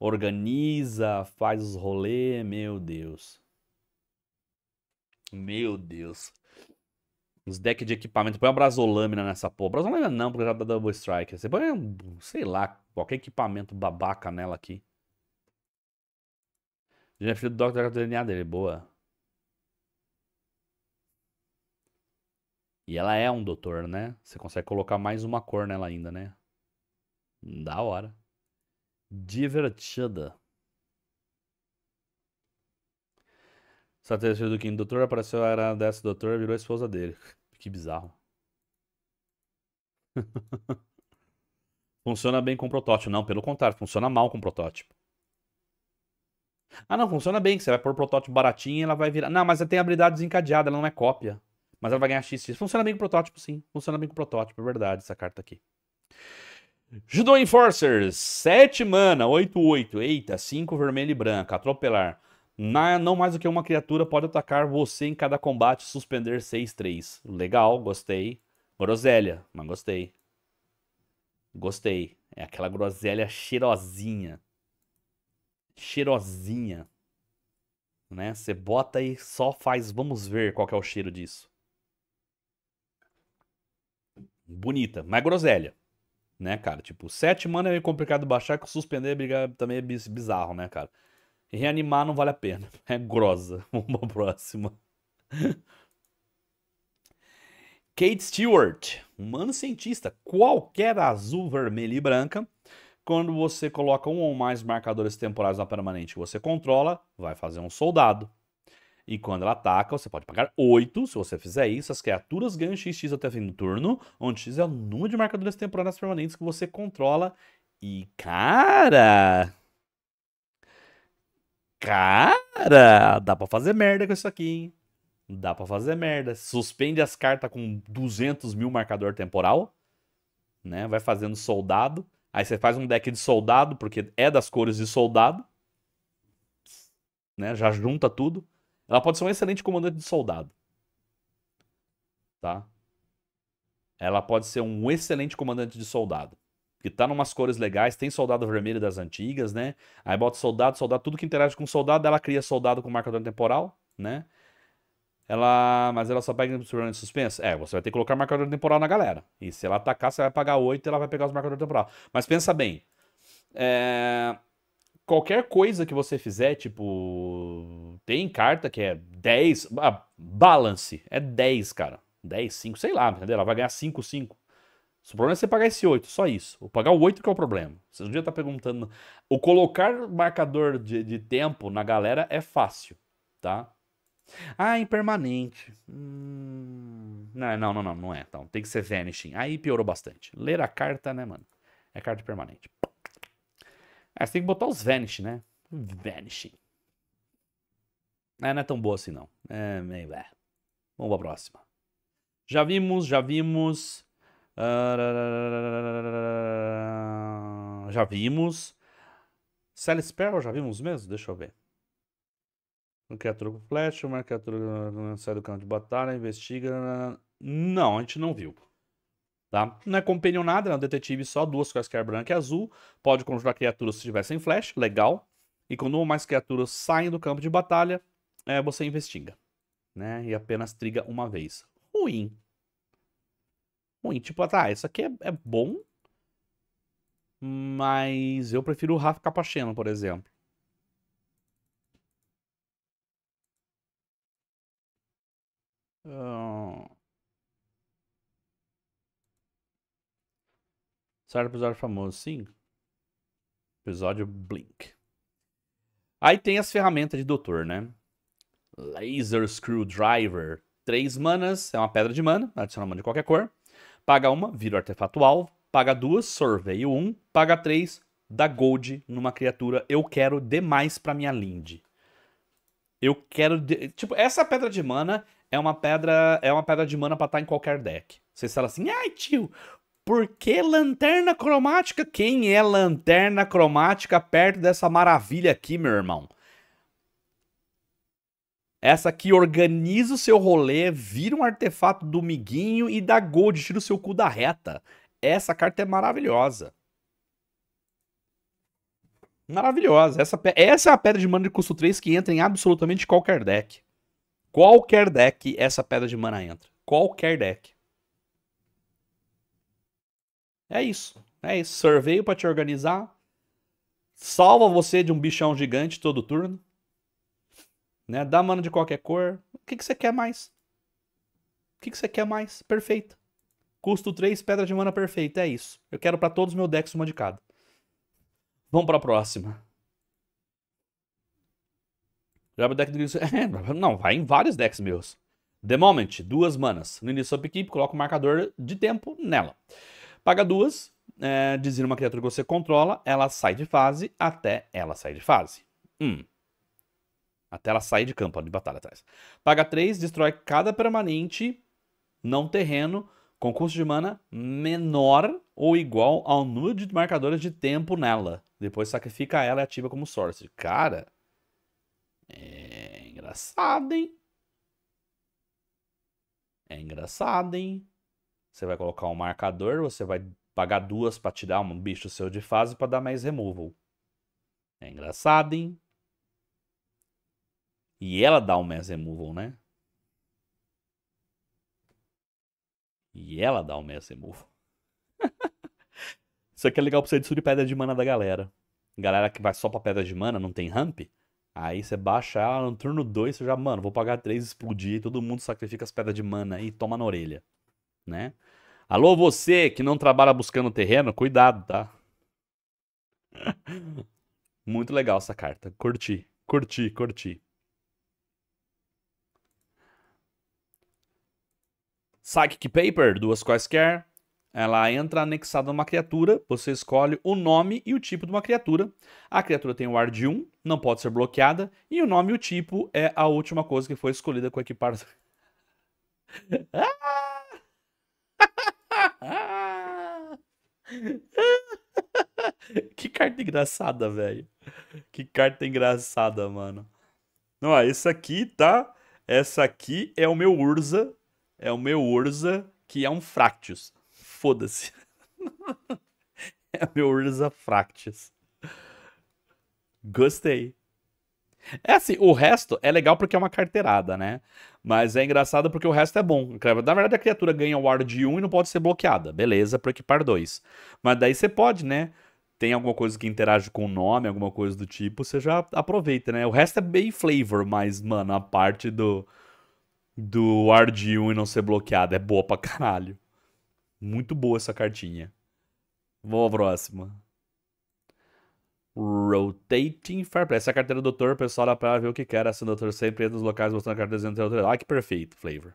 Speaker 1: Organiza, faz os rolê, meu Deus. Meu Deus os decks de equipamento. Põe uma brasolâmina nessa porra. Brasolâmina não, porque já dá double strike. Você põe, sei lá, qualquer equipamento babaca nela aqui. Já é filho do Dr. da DNA dele, boa. E ela é um doutor, né? Você consegue colocar mais uma cor nela ainda, né? Da hora. Divertida. Só ter sido do Kim. Doutor apareceu, era dessa doutor, virou esposa dele. Que bizarro. funciona bem com protótipo. Não, pelo contrário, funciona mal com protótipo. Ah, não, funciona bem, você vai pôr protótipo baratinho e ela vai virar. Não, mas ela tem habilidade desencadeada, ela não é cópia. Mas ela vai ganhar XX. Funciona bem com protótipo, sim. Funciona bem com protótipo, é verdade, essa carta aqui. Judo Enforcers, 7 mana, 8, 8. Eita, 5 vermelho e branca. Atropelar. Na, não mais do que uma criatura pode atacar você em cada combate suspender 6-3. Legal, gostei. Groselha, mas gostei. Gostei. É aquela groselha cheirosinha. Cheirosinha. Né? Você bota e só faz. Vamos ver qual é o cheiro disso. Bonita, mas groselha. Né, cara? Tipo, 7 mana é meio complicado baixar, que suspender é também é bizarro, né, cara? Reanimar não vale a pena. É grossa. Vamos pra próxima. Kate Stewart, humano cientista, qualquer azul, vermelha e branca. Quando você coloca um ou mais marcadores temporais na permanente que você controla, vai fazer um soldado. E quando ela ataca, você pode pagar 8. Se você fizer isso, as criaturas ganham XX até o fim do turno, onde X é o número de marcadores temporários permanentes que você controla. E, cara, Cara, dá pra fazer merda com isso aqui, hein? Dá pra fazer merda. Suspende as cartas com 200 mil marcador temporal, né? Vai fazendo soldado. Aí você faz um deck de soldado, porque é das cores de soldado. Né? Já junta tudo. Ela pode ser um excelente comandante de soldado. Tá? Ela pode ser um excelente comandante de soldado. Que tá numas cores legais, tem soldado vermelho das antigas, né? Aí bota soldado, soldado, tudo que interage com soldado, ela cria soldado com marcador temporal, né? Ela. Mas ela só pega em suspense. É, você vai ter que colocar marcador temporal na galera. E se ela atacar, você vai pagar 8 e ela vai pegar os marcadores temporal. Mas pensa bem. É... Qualquer coisa que você fizer, tipo. Tem carta que é 10. Ah, balance. É 10, cara. 10, 5, sei lá, entendeu? Ela vai ganhar 5, 5. O problema é você pagar esse 8, só isso. O pagar o 8 que é o problema. Vocês não deviam estar tá perguntando. O colocar marcador de, de tempo na galera é fácil, tá? Ah, impermanente. Hum... Não, não, não, não, não é. Então, tem que ser vanishing. Aí piorou bastante. Ler a carta, né, mano? É carta permanente. É, você tem que botar os vanish, né? Vanishing. É, não é tão boa assim, não. É, meio... É. Vamos pra próxima. Já vimos, já vimos já vimos. Sally Sparrow já vimos mesmo? Deixa eu ver. Não criatura com flecha, uma criatura sai do campo de batalha, investiga. Não, a gente não viu. Tá? Não é companion nada, é um detetive só, duas coisas que é branca e azul. Pode conjurar criaturas se tiver sem flash, legal. E quando uma ou mais criaturas saem do campo de batalha, é, você investiga. Né? E apenas triga uma vez. Ruim ruim. Tipo, tá, isso aqui é, é bom, mas eu prefiro o Rafa Capacheno, por exemplo. Uh... Ah. Certo episódio famoso, sim. Episódio Blink. Aí tem as ferramentas de doutor, né? Laser Screwdriver. Três manas, é uma pedra de mana, adiciona mana de qualquer cor. Paga uma, vira o artefato-alvo. Paga duas, sorveio um. Paga três, dá gold numa criatura. Eu quero demais pra minha linde. Eu quero... De... Tipo, essa pedra de mana é uma pedra é uma pedra de mana pra estar tá em qualquer deck. Vocês falam assim, ai tio, por que lanterna cromática? Quem é lanterna cromática perto dessa maravilha aqui, meu irmão? Essa que organiza o seu rolê, vira um artefato do miguinho e dá gold, tira o seu cu da reta. Essa carta é maravilhosa. Maravilhosa. Essa, essa é a pedra de mana de custo 3 que entra em absolutamente qualquer deck. Qualquer deck, essa pedra de mana entra. Qualquer deck. É isso. É isso. Surveio para te organizar. Salva você de um bichão gigante todo turno. Né? Dá mana de qualquer cor. O que, que você quer mais? O que, que você quer mais? Perfeito. Custo 3, pedra de mana perfeita. É isso. Eu quero para todos os meus decks uma de cada. Vamos para a próxima. Joga o deck do é, Não, vai em vários decks meus. The Moment, duas manas. No início da equipe, coloca o marcador de tempo nela. Paga duas, é, dizendo uma criatura que você controla, ela sai de fase até ela sair de fase. Hum. Até ela sair de campo, de batalha atrás. Paga 3, destrói cada permanente não terreno com custo de mana menor ou igual ao número de marcadores de tempo nela. Depois sacrifica ela e ativa como source. Cara, é engraçado, hein? É engraçado, hein? Você vai colocar um marcador, você vai pagar duas para tirar um bicho seu de fase para dar mais removal. É engraçado, hein? E ela dá o um mass removal, né? E ela dá o um mass removal. Isso aqui é legal pra você destruir pedra de mana da galera. Galera que vai só pra pedra de mana, não tem ramp. Aí você baixa ela no turno 2, você já, mano, vou pagar 3, explodir, todo mundo sacrifica as pedras de mana e toma na orelha, né? Alô, você que não trabalha buscando terreno, cuidado, tá? Muito legal essa carta, curti, curti, curti. Psychic Paper, duas quaisquer. Ela entra anexada a uma criatura, você escolhe o nome e o tipo de uma criatura. A criatura tem o ar de 1, não pode ser bloqueada, e o nome e o tipo é a última coisa que foi escolhida com equipar. que carta engraçada, velho. Que carta engraçada, mano. Não, essa aqui, tá? Essa aqui é o meu Urza é o meu Urza, que é um Fractius, Foda-se. é o meu Urza Fractius. Gostei. É assim, o resto é legal porque é uma carteirada, né? Mas é engraçado porque o resto é bom. Na verdade, a criatura ganha o ar de 1 e não pode ser bloqueada. Beleza, para equipar 2. Mas daí você pode, né? Tem alguma coisa que interage com o nome, alguma coisa do tipo, você já aproveita, né? O resto é bem flavor, mas, mano, a parte do, do Ardium e não ser bloqueado. É boa pra caralho. Muito boa essa cartinha. Vamos à próxima. Rotating Fireplace. Essa é a carteira do doutor, pessoal dá pra ver o que quer. Assim, o doutor sempre entra nos locais mostrando a carteira dizendo doutor. Ah, que perfeito, flavor.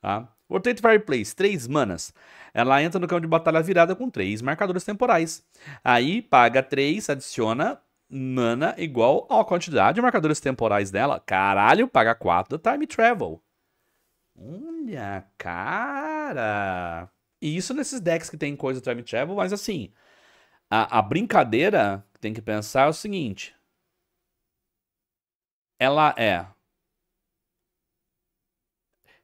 Speaker 1: Tá? Rotating Fireplace, 3 manas. Ela entra no campo de batalha virada com 3 marcadores temporais. Aí paga 3, adiciona mana igual à quantidade de marcadores temporais dela. Caralho, paga 4 da Time Travel. Olha, cara. E isso nesses decks que tem coisa Time Travel, mas assim, a, a brincadeira que tem que pensar é o seguinte. Ela é.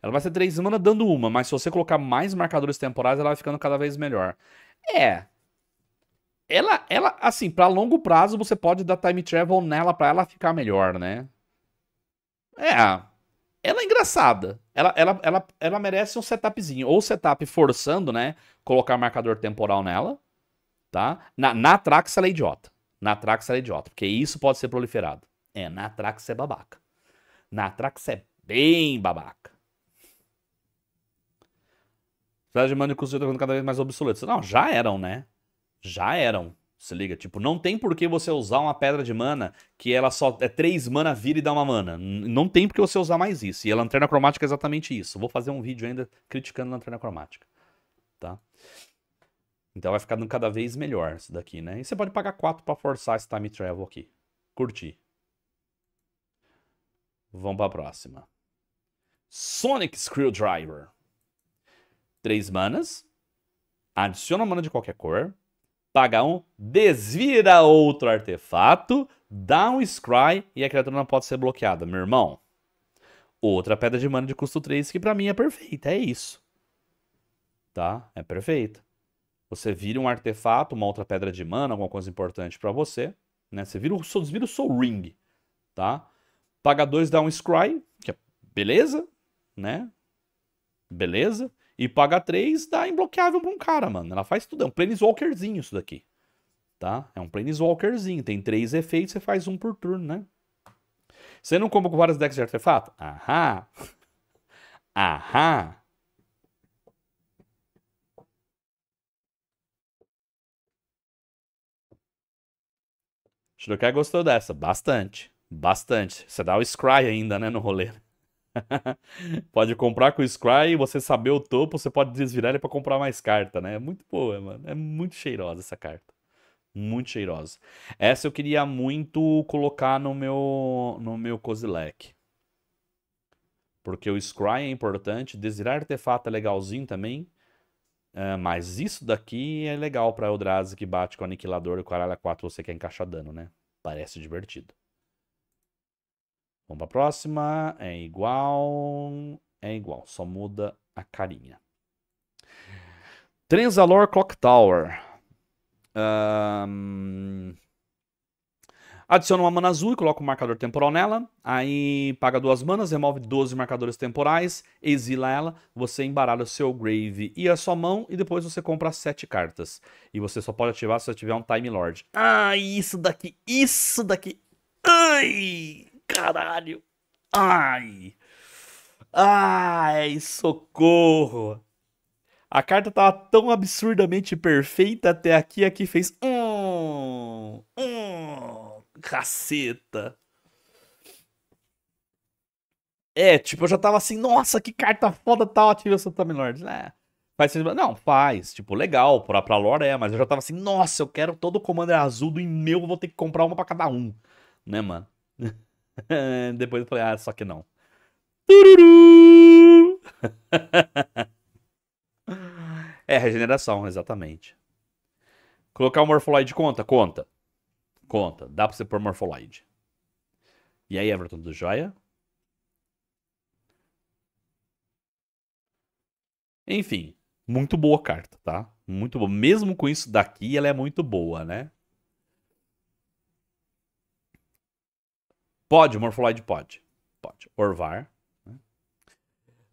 Speaker 1: Ela vai ser três semanas dando uma, mas se você colocar mais marcadores temporais, ela vai ficando cada vez melhor. É. Ela, ela assim, para longo prazo você pode dar time travel nela para ela ficar melhor, né? É. Ela é engraçada ela, ela, ela, ela merece um setupzinho. Ou setup forçando, né? Colocar marcador temporal nela, tá? Na, na Trax ela é idiota. Na Trax ela é idiota, porque isso pode ser proliferado. É, na Trax é babaca. Na Trax é bem babaca. Os de Mano e Cruzeiro estão cada vez mais obsoletos. Não, já eram, né? Já eram. Se liga, tipo, não tem por que você usar uma pedra de mana que ela só é 3 mana vira e dá uma mana. Não tem por que você usar mais isso. E a lanterna cromática é exatamente isso. Vou fazer um vídeo ainda criticando a lanterna cromática, tá? Então vai ficando cada vez melhor isso daqui, né? E você pode pagar 4 para forçar esse time travel aqui. Curti. Vamos para a próxima. Sonic Screwdriver. 3 manas. Adiciona mana de qualquer cor paga um, desvira outro artefato, dá um scry e a criatura não pode ser bloqueada, meu irmão. Outra pedra de mana de custo 3 que para mim é perfeita, é isso. Tá? É perfeita. Você vira um artefato, uma outra pedra de mana, alguma coisa importante para você, né? Você vira o Soul, vira o Soul Ring, tá? Paga 2, dá um scry, que é beleza, né? Beleza. E paga 3 dá imbloqueável pra um cara, mano. Ela faz tudo. É um planeswalkerzinho isso daqui. Tá? É um planeswalkerzinho. Tem três efeitos, você faz um por turno, né? Você não compra com vários decks de artefato? Ahá! Ahá! Shirokai gostou dessa. Bastante. Bastante. Você dá o Scry ainda, né, no rolê. pode comprar com o Scry, você saber o topo, você pode desvirar ele para comprar mais carta, né? É muito boa, mano. É muito cheirosa essa carta. Muito cheirosa. Essa eu queria muito colocar no meu no meu Kozilek. Porque o Scry é importante, desvirar artefato é legalzinho também. Uh, mas isso daqui é legal pra Eldrazi que bate com o Aniquilador e o Caralho 4 você quer encaixar dano, né? Parece divertido. Vamos para a próxima. É igual. É igual, só muda a carinha. Transalor Clock Tower. Um... Adiciona uma mana azul e coloca um marcador temporal nela. Aí paga duas manas, remove 12 marcadores temporais, exila ela. Você embaralha o seu grave e a sua mão e depois você compra sete cartas. E você só pode ativar se você tiver um Time Lord. Ah, isso daqui, isso daqui. Ai! Caralho. Ai. Ai, socorro. A carta tava tão absurdamente perfeita até aqui, aqui fez... Hum, hum, caceta. É, tipo, eu já tava assim, nossa, que carta foda tal, ativa o Santa Milord. É, faz sentido. Não, faz. Tipo, legal, pra, pra lore é, mas eu já tava assim, nossa, eu quero todo o Commander azul do meu, vou ter que comprar uma pra cada um. Né, mano? Depois eu falei, ah, só que não. Tururu! é, regeneração, exatamente. Colocar o Morpholoid conta? Conta. Conta. Dá pra você pôr Morpholoid. E aí, Everton do Joia? Enfim, muito boa carta, tá? Muito boa. Mesmo com isso daqui, ela é muito boa, né? Pode, Morpholoid pode. Pode. Orvar. Né?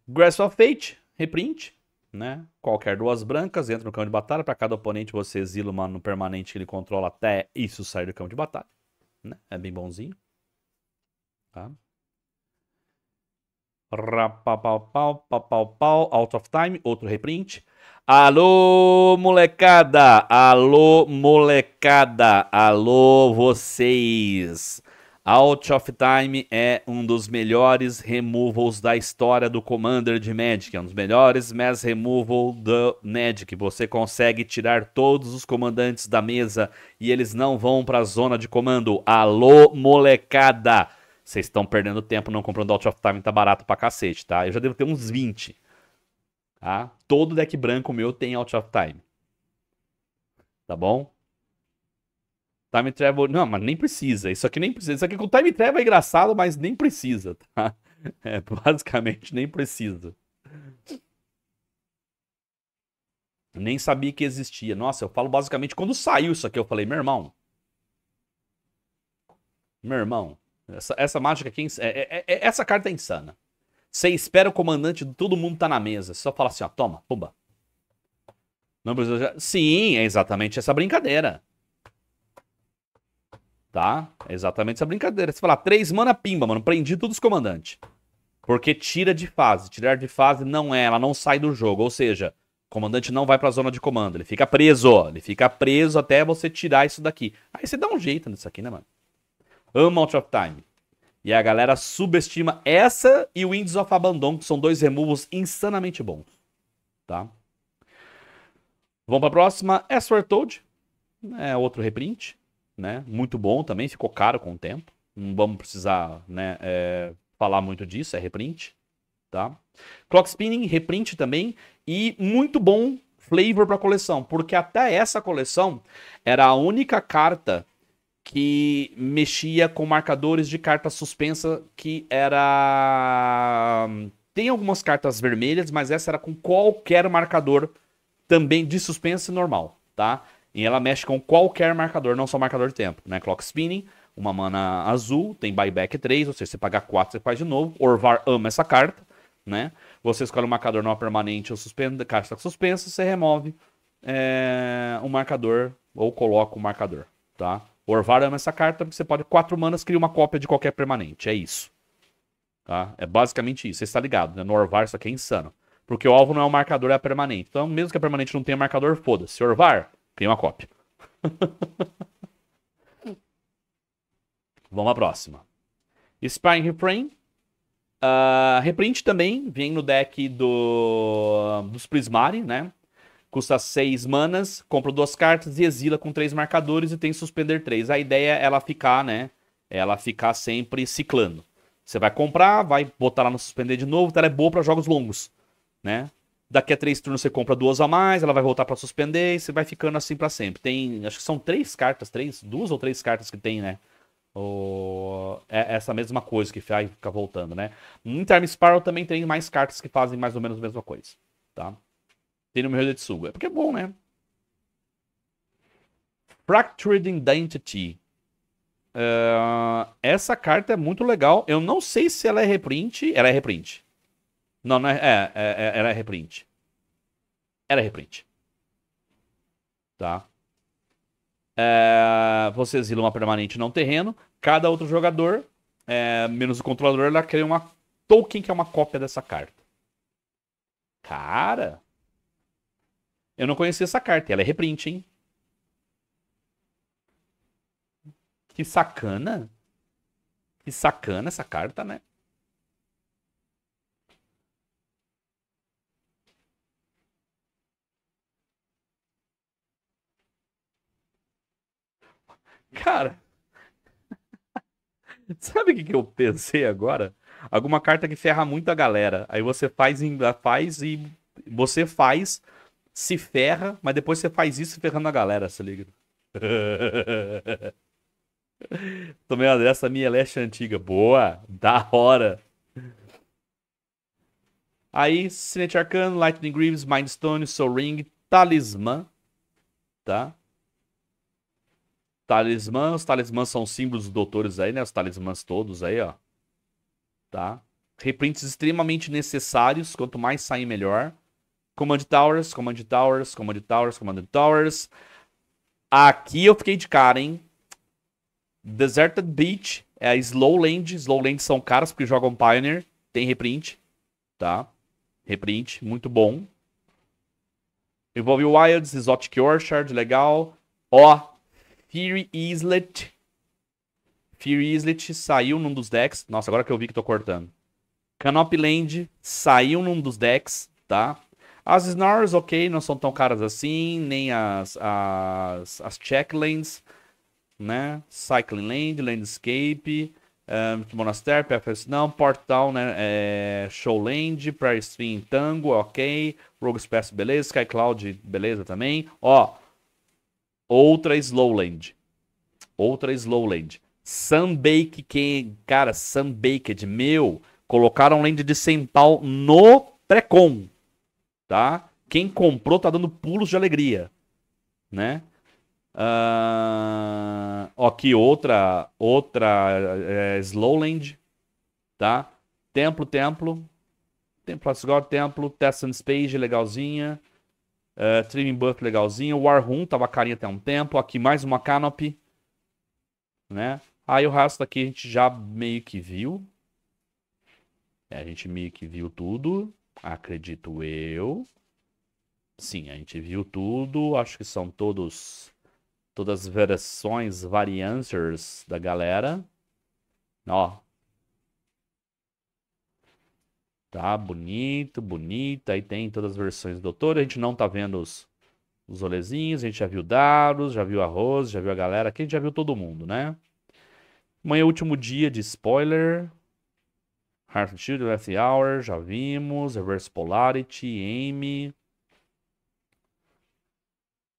Speaker 1: Grass of Fate, reprint. Né? Qualquer duas brancas entra no campo de batalha. Para cada oponente você exila uma no permanente que ele controla até isso sair do campo de batalha. Né? É bem bonzinho. Tá? Rapapau, pau, pau, out of time, outro reprint. Alô, molecada! Alô, molecada! Alô, vocês! Out of Time é um dos melhores removals da história do Commander de Magic. É um dos melhores mass removal do Magic. Você consegue tirar todos os comandantes da mesa e eles não vão para a zona de comando. Alô, molecada! Vocês estão perdendo tempo não comprando Out of Time, tá barato pra cacete, tá? Eu já devo ter uns 20. Tá? Todo deck branco meu tem Out of Time. Tá bom? Time travel. Não, mas nem precisa. Isso aqui nem precisa. Isso aqui com time travel é engraçado, mas nem precisa, tá? É, basicamente nem precisa. Nem sabia que existia. Nossa, eu falo basicamente quando saiu isso aqui, eu falei, meu irmão. Meu irmão, essa, essa mágica aqui. É, é é, é, é, essa carta é insana. Você espera o comandante, todo mundo tá na mesa. Você só fala assim, ó, toma, pumba. Não precisa. Sim, é exatamente essa brincadeira. Tá? É exatamente essa brincadeira. Você falar ah, três mana, pimba, mano. Prendi todos os comandantes. Porque tira de fase. Tirar de fase não é, ela não sai do jogo. Ou seja, o comandante não vai pra zona de comando. Ele fica preso. ó Ele fica preso até você tirar isso daqui. Aí você dá um jeito nisso aqui, né, mano? out of Time. E a galera subestima essa e o Winds of Abandon, que são dois removals insanamente bons. Tá? Vamos pra próxima. É Sword Toad. É outro reprint né? Muito bom também, ficou caro com o tempo. Não vamos precisar, né, é, falar muito disso, é reprint, tá? Clock spinning, reprint também e muito bom flavor para coleção, porque até essa coleção era a única carta que mexia com marcadores de carta suspensa que era tem algumas cartas vermelhas, mas essa era com qualquer marcador também de suspensa normal, tá? E ela mexe com qualquer marcador, não só marcador de tempo, né? Clock Spinning, uma mana azul, tem buyback 3, ou seja, você paga 4, você faz de novo. Orvar ama essa carta, né? Você escolhe um marcador não permanente ou suspenso, Carta suspenso, você remove é, eh, um marcador ou coloca o um marcador, tá? Orvar ama essa carta, você pode 4 manas, cria uma cópia de qualquer permanente, é isso. Tá? É basicamente isso, você está ligado, né? No Orvar isso aqui é insano. Porque o alvo não é um marcador, é a permanente. Então, mesmo que a permanente não tenha marcador, foda-se. Orvar, tem uma cópia. Vamos à próxima. Spine Reprint. Uh, reprint também vem no deck do, dos Prismari, né? Custa 6 manas, compra duas cartas e exila com três marcadores e tem suspender 3. A ideia é ela ficar, né? Ela ficar sempre ciclando. Você vai comprar, vai botar lá no suspender de novo, então ela é boa para jogos longos, né? Daqui a três turnos você compra duas a mais, ela vai voltar para suspender e você vai ficando assim para sempre. Tem, acho que são três cartas, três, duas ou três cartas que tem, né? O... É, é essa mesma coisa que fica voltando, né? Em Time Spiral também tem mais cartas que fazem mais ou menos a mesma coisa, tá? Tem no meu de Suga. É porque é bom, né? Fractured Identity. Uh, essa carta é muito legal. Eu não sei se ela é reprint. Ela é reprint. Não, não é, é, é, é, Era reprint. Era reprint. Tá? É, você exila uma permanente não terreno. Cada outro jogador, é, menos o controlador, ela cria uma token que é uma cópia dessa carta. Cara. Eu não conhecia essa carta. Ela é reprint, hein? Que sacana. Que sacana essa carta, né? Cara, sabe o que, eu pensei agora? Alguma carta que ferra muito a galera. Aí você faz e faz e você faz, se ferra, mas depois você faz isso ferrando a galera, se liga. Tomei uma dessa minha leste antiga. Boa, da hora. Aí, Sinete Arcano, Lightning Greaves, Mind Stone, Soul Ring, Talismã, tá? Talismãs, os talismãs são símbolos dos doutores aí, né? Os talismãs todos aí, ó. Tá? Reprints extremamente necessários, quanto mais sair, melhor. Command Towers, Command Towers, Command Towers, Command Towers. Aqui eu fiquei de cara, hein? Deserted Beach, é a Slowland. Slowland são caras porque jogam Pioneer. Tem reprint, tá? Reprint, muito bom. Envolve Wilds, Exotic Orchard, legal. Ó, Fury Islet. Fury Islet saiu num dos decks. Nossa, agora que eu vi que tô cortando. Canopy Land saiu num dos decks, tá? As Snars, ok, não são tão caras assim, nem as, as, as Checklands, né? Cycling Land, Landscape, um, Monaster, PFS não, Portal, né? É, Showland, Prairie Stream, Tango, ok. Rogue Space, beleza. Sky Cloud, beleza também. Ó, Outra Slowland. Outra Slowland. Sunbake, quem, cara, Sunbaked, meu, colocaram land de 100 pau no precom, tá? Quem comprou tá dando pulos de alegria, né? Uh... Ó, aqui outra, outra é, Slowland, tá? Templo, templo. Templo, God, templo. Test and space legalzinha. Uh, é, Trimming Buff legalzinho. Warhun tava carinho até um tempo. Aqui mais uma Canopy. Né? Aí o resto daqui a gente já meio que viu. É, a gente meio que viu tudo. Acredito eu. Sim, a gente viu tudo. Acho que são todos. Todas as versões, variancers da galera. Ó, Tá bonito, bonita. Aí tem todas as versões do doutor. A gente não tá vendo os, os olezinhos. A gente já viu Daros, já viu Arroz, já viu a galera. Aqui a gente já viu todo mundo, né? Amanhã é o último dia de spoiler. Heart of Shield, Death Hour, já vimos. Reverse Polarity, Amy.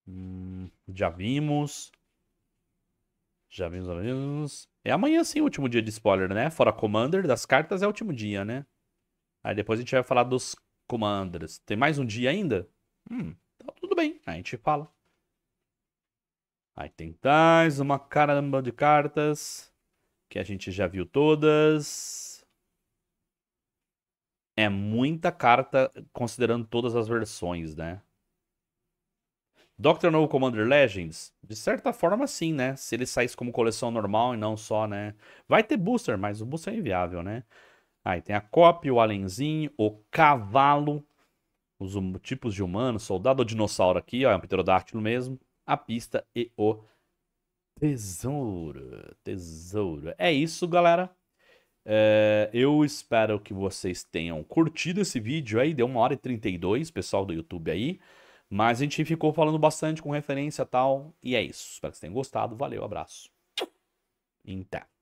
Speaker 1: Hum, já vimos. Já vimos, já vimos. É amanhã sim o último dia de spoiler, né? Fora Commander, das cartas é o último dia, né? Aí depois a gente vai falar dos commanders. Tem mais um dia ainda? Hum, tá tudo bem. Aí a gente fala. Aí tem tais, uma caramba de cartas. Que a gente já viu todas. É muita carta, considerando todas as versões, né? Doctor Novo Commander Legends, de certa forma sim, né? Se ele saísse como coleção normal e não só, né? Vai ter booster, mas o booster é inviável, né? Aí tem a cópia, o alenzinho, o cavalo, os hum, tipos de humano, soldado ou dinossauro aqui, ó, é um pterodáctilo mesmo, a pista e o tesouro. Tesouro. É isso, galera. É, eu espero que vocês tenham curtido esse vídeo aí, deu uma hora e 32, pessoal do YouTube aí. Mas a gente ficou falando bastante com referência e tal. E é isso. Espero que vocês tenham gostado. Valeu, abraço. então